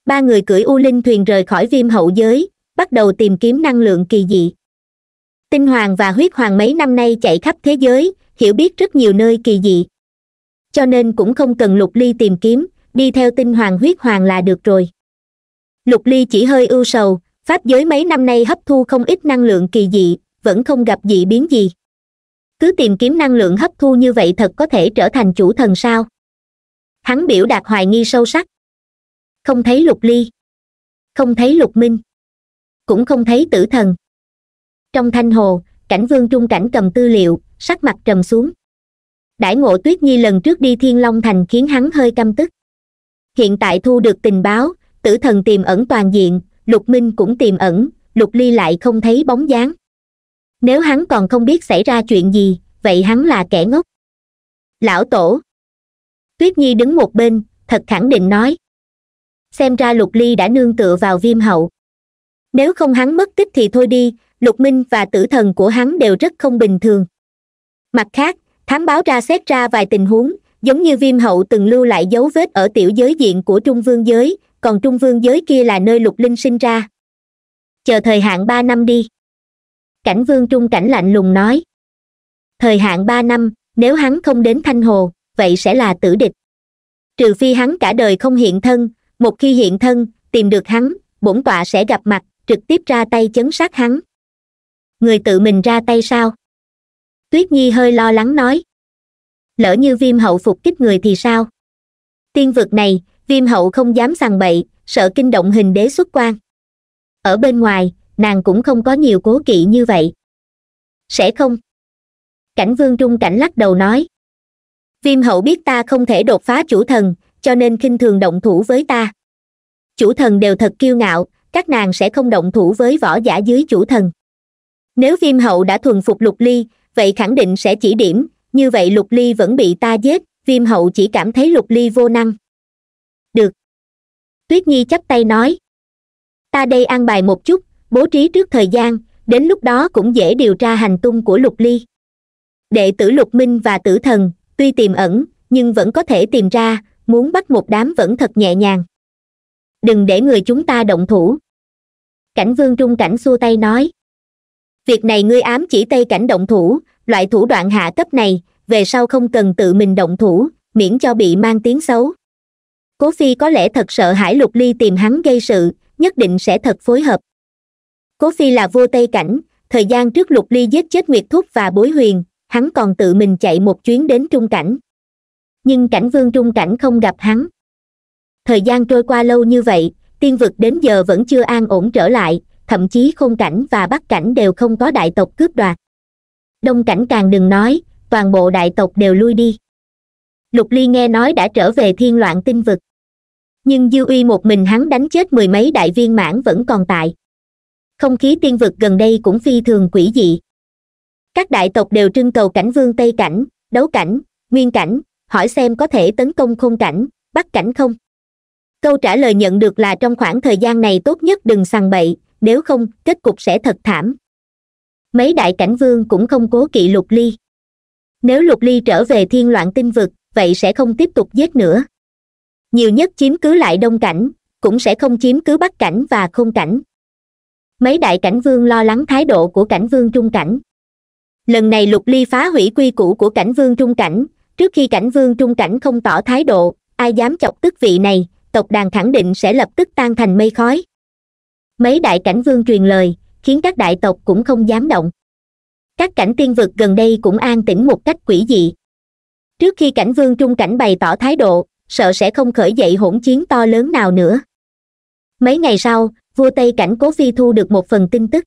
ba người cưỡi u linh thuyền rời khỏi viêm hậu giới bắt đầu tìm kiếm năng lượng kỳ dị tinh hoàng và huyết hoàng mấy năm nay chạy khắp thế giới hiểu biết rất nhiều nơi kỳ dị cho nên cũng không cần lục ly tìm kiếm đi theo tinh hoàng huyết hoàng là được rồi lục ly chỉ hơi ưu sầu pháp giới mấy năm nay hấp thu không ít năng lượng kỳ dị vẫn không gặp dị biến gì cứ tìm kiếm năng lượng hấp thu như vậy thật có thể trở thành chủ thần sao hắn biểu đạt hoài nghi sâu sắc không thấy lục ly không thấy lục minh cũng không thấy tử thần trong thanh hồ cảnh vương trung cảnh cầm tư liệu sắc mặt trầm xuống đãi ngộ tuyết nhi lần trước đi thiên long thành khiến hắn hơi căm tức hiện tại thu được tình báo tử thần tiềm ẩn toàn diện lục minh cũng tiềm ẩn lục ly lại không thấy bóng dáng nếu hắn còn không biết xảy ra chuyện gì vậy hắn là kẻ ngốc lão tổ tuyết nhi đứng một bên thật khẳng định nói xem ra lục ly đã nương tựa vào viêm hậu nếu không hắn mất tích thì thôi đi lục minh và tử thần của hắn đều rất không bình thường mặt khác thám báo ra xét ra vài tình huống giống như viêm hậu từng lưu lại dấu vết ở tiểu giới diện của trung vương giới còn trung vương giới kia là nơi lục linh sinh ra chờ thời hạn ba năm đi cảnh vương trung cảnh lạnh lùng nói thời hạn ba năm nếu hắn không đến thanh hồ vậy sẽ là tử địch trừ phi hắn cả đời không hiện thân một khi hiện thân tìm được hắn bổn tọa sẽ gặp mặt trực tiếp ra tay chấn sát hắn người tự mình ra tay sao tuyết nhi hơi lo lắng nói lỡ như viêm hậu phục kích người thì sao tiên vực này viêm hậu không dám sàng bậy sợ kinh động hình đế xuất quan ở bên ngoài nàng cũng không có nhiều cố kỵ như vậy sẽ không cảnh vương trung cảnh lắc đầu nói viêm hậu biết ta không thể đột phá chủ thần cho nên khinh thường động thủ với ta chủ thần đều thật kiêu ngạo các nàng sẽ không động thủ với võ giả dưới chủ thần nếu viêm hậu đã thuần phục lục ly vậy khẳng định sẽ chỉ điểm như vậy lục ly vẫn bị ta giết viêm hậu chỉ cảm thấy lục ly vô năng được tuyết nhi chắp tay nói ta đây an bài một chút bố trí trước thời gian đến lúc đó cũng dễ điều tra hành tung của lục ly đệ tử lục minh và tử thần tuy tiềm ẩn nhưng vẫn có thể tìm ra muốn bắt một đám vẫn thật nhẹ nhàng đừng để người chúng ta động thủ cảnh vương trung cảnh xua tay nói việc này ngươi ám chỉ tây cảnh động thủ loại thủ đoạn hạ cấp này về sau không cần tự mình động thủ miễn cho bị mang tiếng xấu cố phi có lẽ thật sợ hải lục ly tìm hắn gây sự nhất định sẽ thật phối hợp cố phi là vô tây cảnh thời gian trước lục ly giết chết nguyệt thúc và bối huyền hắn còn tự mình chạy một chuyến đến trung cảnh nhưng cảnh vương trung cảnh không gặp hắn thời gian trôi qua lâu như vậy tiên vực đến giờ vẫn chưa an ổn trở lại thậm chí khôn cảnh và bắc cảnh đều không có đại tộc cướp đoạt đông cảnh càng đừng nói toàn bộ đại tộc đều lui đi lục ly nghe nói đã trở về thiên loạn tinh vực nhưng dư uy một mình hắn đánh chết mười mấy đại viên mãn vẫn còn tại không khí tiên vực gần đây cũng phi thường quỷ dị các đại tộc đều trưng cầu cảnh vương tây cảnh đấu cảnh nguyên cảnh hỏi xem có thể tấn công khôn cảnh bắc cảnh không câu trả lời nhận được là trong khoảng thời gian này tốt nhất đừng sằng bậy nếu không kết cục sẽ thật thảm mấy đại cảnh vương cũng không cố kỵ lục ly nếu lục ly trở về thiên loạn tinh vực vậy sẽ không tiếp tục giết nữa nhiều nhất chiếm cứ lại đông cảnh cũng sẽ không chiếm cứ bắc cảnh và không cảnh mấy đại cảnh vương lo lắng thái độ của cảnh vương trung cảnh lần này lục ly phá hủy quy củ của cảnh vương trung cảnh trước khi cảnh vương trung cảnh không tỏ thái độ ai dám chọc tức vị này tộc đàn khẳng định sẽ lập tức tan thành mây khói mấy đại cảnh vương truyền lời khiến các đại tộc cũng không dám động các cảnh tiên vực gần đây cũng an tĩnh một cách quỷ dị trước khi cảnh vương trung cảnh bày tỏ thái độ sợ sẽ không khởi dậy hỗn chiến to lớn nào nữa mấy ngày sau vua tây cảnh cố phi thu được một phần tin tức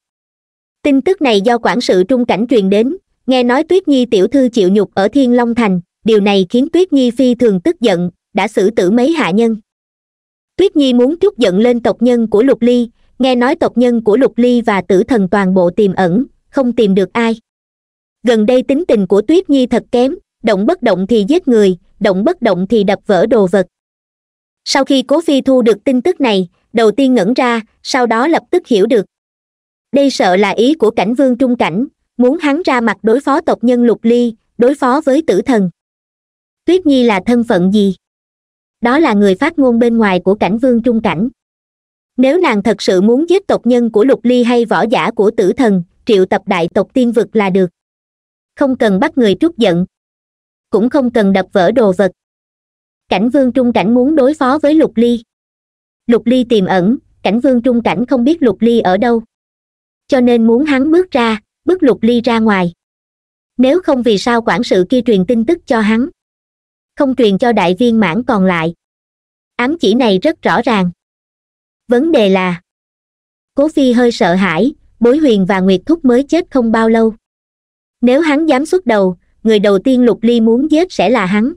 tin tức này do quản sự trung cảnh truyền đến nghe nói tuyết nhi tiểu thư chịu nhục ở thiên long thành điều này khiến tuyết nhi phi thường tức giận đã xử tử mấy hạ nhân tuyết nhi muốn trút giận lên tộc nhân của lục ly nghe nói tộc nhân của lục ly và tử thần toàn bộ tiềm ẩn không tìm được ai gần đây tính tình của tuyết nhi thật kém động bất động thì giết người động bất động thì đập vỡ đồ vật sau khi cố phi thu được tin tức này đầu tiên ngẩn ra sau đó lập tức hiểu được đây sợ là ý của cảnh vương trung cảnh muốn hắn ra mặt đối phó tộc nhân lục ly đối phó với tử thần tuyết nhi là thân phận gì đó là người phát ngôn bên ngoài của cảnh vương trung cảnh nếu nàng thật sự muốn giết tộc nhân của lục ly hay võ giả của tử thần triệu tập đại tộc tiên vực là được không cần bắt người trút giận cũng không cần đập vỡ đồ vật cảnh vương trung cảnh muốn đối phó với lục ly lục ly tiềm ẩn cảnh vương trung cảnh không biết lục ly ở đâu cho nên muốn hắn bước ra bước lục ly ra ngoài nếu không vì sao quản sự kia truyền tin tức cho hắn không truyền cho đại viên mãn còn lại ám chỉ này rất rõ ràng vấn đề là cố phi hơi sợ hãi bối huyền và nguyệt thúc mới chết không bao lâu nếu hắn dám xuất đầu người đầu tiên lục ly muốn giết sẽ là hắn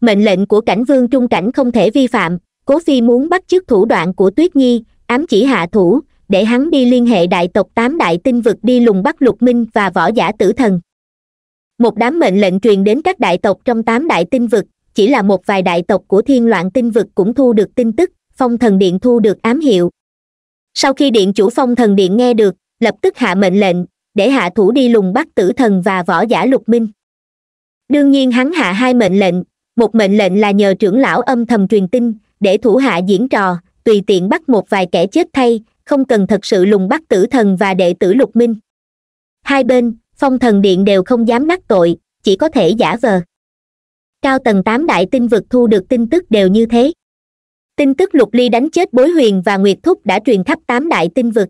mệnh lệnh của cảnh vương trung cảnh không thể vi phạm cố phi muốn bắt chước thủ đoạn của tuyết nhi ám chỉ hạ thủ để hắn đi liên hệ đại tộc tám đại tinh vực đi lùng bắt lục minh và võ giả tử thần một đám mệnh lệnh truyền đến các đại tộc trong tám đại tinh vực chỉ là một vài đại tộc của thiên loạn tinh vực cũng thu được tin tức phong thần điện thu được ám hiệu sau khi điện chủ phong thần điện nghe được lập tức hạ mệnh lệnh để hạ thủ đi lùng bắt tử thần và võ giả lục minh đương nhiên hắn hạ hai mệnh lệnh một mệnh lệnh là nhờ trưởng lão âm thầm truyền tin để thủ hạ diễn trò tùy tiện bắt một vài kẻ chết thay không cần thật sự lùng bắt tử thần và đệ tử lục minh hai bên phong thần điện đều không dám đắc tội chỉ có thể giả vờ cao tầng tám đại tinh vực thu được tin tức đều như thế tin tức lục ly đánh chết bối huyền và nguyệt thúc đã truyền khắp tám đại tinh vực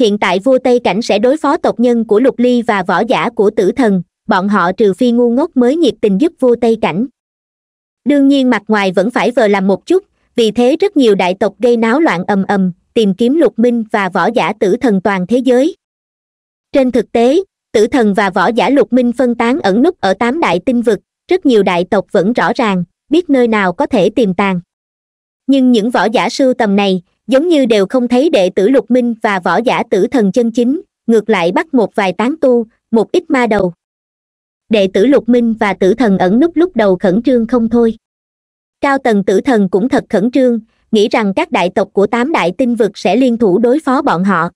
hiện tại vua tây cảnh sẽ đối phó tộc nhân của lục ly và võ giả của tử thần bọn họ trừ phi ngu ngốc mới nhiệt tình giúp vua tây cảnh đương nhiên mặt ngoài vẫn phải vờ làm một chút vì thế rất nhiều đại tộc gây náo loạn ầm ầm tìm kiếm lục minh và võ giả tử thần toàn thế giới trên thực tế tử thần và võ giả lục minh phân tán ẩn nút ở tám đại tinh vực rất nhiều đại tộc vẫn rõ ràng biết nơi nào có thể tiềm tàng nhưng những võ giả sưu tầm này giống như đều không thấy đệ tử lục minh và võ giả tử thần chân chính ngược lại bắt một vài tán tu một ít ma đầu đệ tử lục minh và tử thần ẩn núp lúc đầu khẩn trương không thôi cao tầng tử thần cũng thật khẩn trương nghĩ rằng các đại tộc của tám đại tinh vực sẽ liên thủ đối phó bọn họ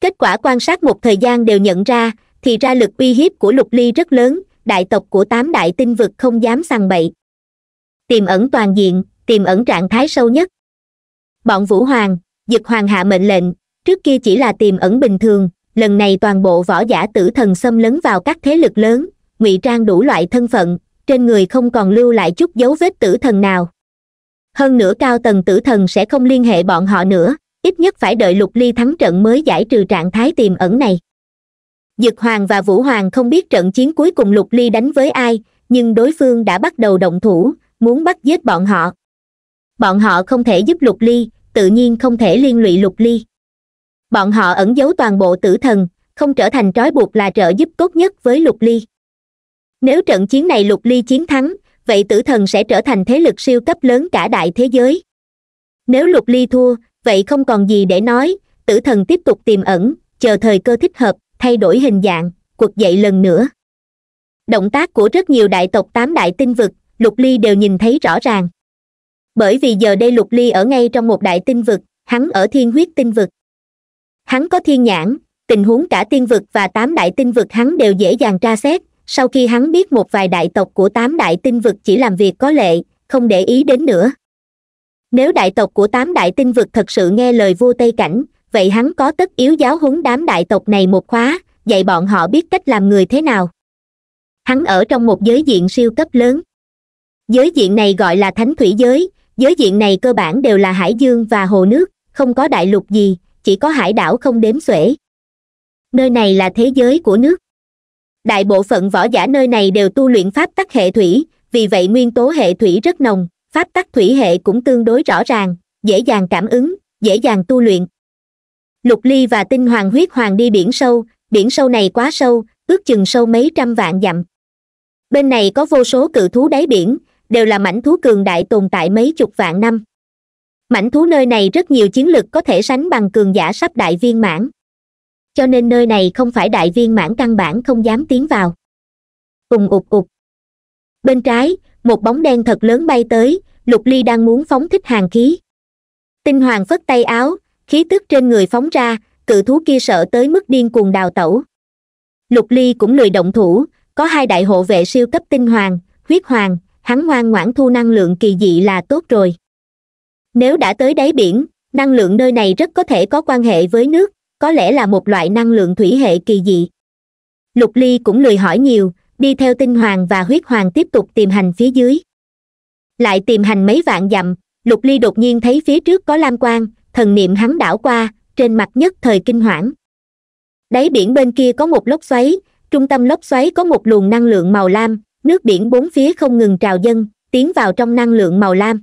kết quả quan sát một thời gian đều nhận ra thì ra lực uy hiếp của lục ly rất lớn đại tộc của tám đại tinh vực không dám sằng bậy tiềm ẩn toàn diện tiềm ẩn trạng thái sâu nhất bọn vũ hoàng dực hoàng hạ mệnh lệnh trước kia chỉ là tiềm ẩn bình thường lần này toàn bộ võ giả tử thần xâm lấn vào các thế lực lớn ngụy trang đủ loại thân phận trên người không còn lưu lại chút dấu vết tử thần nào hơn nữa cao tầng tử thần sẽ không liên hệ bọn họ nữa ít nhất phải đợi lục ly thắng trận mới giải trừ trạng thái tiềm ẩn này dực hoàng và vũ hoàng không biết trận chiến cuối cùng lục ly đánh với ai nhưng đối phương đã bắt đầu động thủ muốn bắt giết bọn họ bọn họ không thể giúp lục ly tự nhiên không thể liên lụy lục ly bọn họ ẩn giấu toàn bộ tử thần không trở thành trói buộc là trợ giúp tốt nhất với lục ly nếu trận chiến này lục ly chiến thắng vậy tử thần sẽ trở thành thế lực siêu cấp lớn cả đại thế giới nếu lục ly thua vậy không còn gì để nói tử thần tiếp tục tiềm ẩn chờ thời cơ thích hợp thay đổi hình dạng quật dậy lần nữa động tác của rất nhiều đại tộc tám đại tinh vực lục ly đều nhìn thấy rõ ràng bởi vì giờ đây lục ly ở ngay trong một đại tinh vực hắn ở thiên huyết tinh vực hắn có thiên nhãn tình huống cả tiên vực và tám đại tinh vực hắn đều dễ dàng tra xét sau khi hắn biết một vài đại tộc của tám đại tinh vực chỉ làm việc có lệ không để ý đến nữa nếu đại tộc của tám đại tinh vực thật sự nghe lời vua tây cảnh vậy hắn có tất yếu giáo huấn đám đại tộc này một khóa dạy bọn họ biết cách làm người thế nào hắn ở trong một giới diện siêu cấp lớn giới diện này gọi là thánh thủy giới giới diện này cơ bản đều là hải dương và hồ nước không có đại lục gì chỉ có hải đảo không đếm xuể nơi này là thế giới của nước đại bộ phận võ giả nơi này đều tu luyện pháp tắc hệ thủy vì vậy nguyên tố hệ thủy rất nồng pháp tắc thủy hệ cũng tương đối rõ ràng dễ dàng cảm ứng dễ dàng tu luyện lục ly và tinh hoàng huyết hoàng đi biển sâu biển sâu này quá sâu ước chừng sâu mấy trăm vạn dặm bên này có vô số cự thú đáy biển đều là mảnh thú cường đại tồn tại mấy chục vạn năm mảnh thú nơi này rất nhiều chiến lực có thể sánh bằng cường giả sắp đại viên mãn cho nên nơi này không phải đại viên mãn căn bản không dám tiến vào ùng ụt ụt bên trái một bóng đen thật lớn bay tới lục ly đang muốn phóng thích hàng khí tinh hoàng phất tay áo khí tức trên người phóng ra cự thú kia sợ tới mức điên cuồng đào tẩu lục ly cũng lười động thủ có hai đại hộ vệ siêu cấp tinh hoàng huyết hoàng hắn ngoan ngoãn thu năng lượng kỳ dị là tốt rồi nếu đã tới đáy biển năng lượng nơi này rất có thể có quan hệ với nước có lẽ là một loại năng lượng thủy hệ kỳ dị lục ly cũng lười hỏi nhiều đi theo tinh hoàng và huyết hoàng tiếp tục tìm hành phía dưới lại tìm hành mấy vạn dặm lục ly đột nhiên thấy phía trước có lam quang thần niệm hắn đảo qua trên mặt nhất thời kinh hoảng đáy biển bên kia có một lốc xoáy trung tâm lốc xoáy có một luồng năng lượng màu lam nước biển bốn phía không ngừng trào dâng tiến vào trong năng lượng màu lam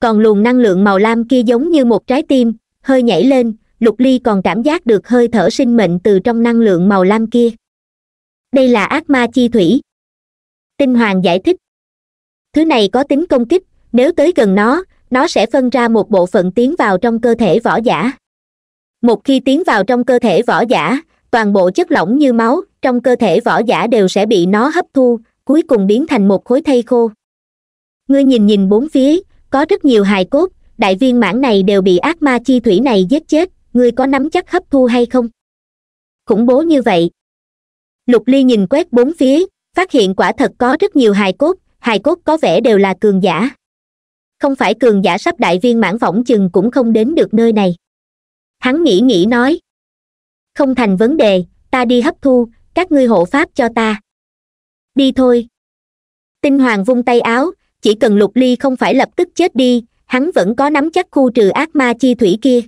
còn luồng năng lượng màu lam kia giống như một trái tim hơi nhảy lên lục ly còn cảm giác được hơi thở sinh mệnh từ trong năng lượng màu lam kia đây là ác ma chi thủy tinh hoàng giải thích thứ này có tính công kích nếu tới gần nó nó sẽ phân ra một bộ phận tiến vào trong cơ thể võ giả một khi tiến vào trong cơ thể võ giả toàn bộ chất lỏng như máu trong cơ thể võ giả đều sẽ bị nó hấp thu cuối cùng biến thành một khối thây khô ngươi nhìn nhìn bốn phía có rất nhiều hài cốt đại viên mãn này đều bị ác ma chi thủy này giết chết ngươi có nắm chắc hấp thu hay không khủng bố như vậy lục ly nhìn quét bốn phía phát hiện quả thật có rất nhiều hài cốt hài cốt có vẻ đều là cường giả không phải cường giả sắp đại viên mãn võng chừng cũng không đến được nơi này hắn nghĩ nghĩ nói không thành vấn đề ta đi hấp thu các ngươi hộ pháp cho ta đi thôi tinh hoàng vung tay áo chỉ cần lục ly không phải lập tức chết đi hắn vẫn có nắm chắc khu trừ ác ma chi thủy kia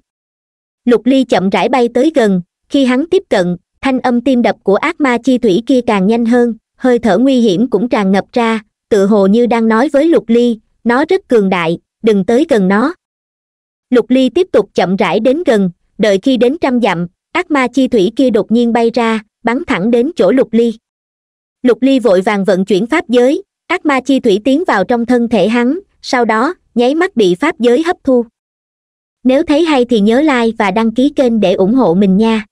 lục ly chậm rãi bay tới gần khi hắn tiếp cận thanh âm tim đập của ác ma chi thủy kia càng nhanh hơn hơi thở nguy hiểm cũng tràn ngập ra tự hồ như đang nói với lục ly nó rất cường đại đừng tới gần nó lục ly tiếp tục chậm rãi đến gần đợi khi đến trăm dặm ác ma chi thủy kia đột nhiên bay ra bắn thẳng đến chỗ lục ly lục ly vội vàng vận chuyển pháp giới ác ma chi thủy tiến vào trong thân thể hắn sau đó nháy mắt bị pháp giới hấp thu nếu thấy hay thì nhớ like và đăng ký kênh để ủng hộ mình nha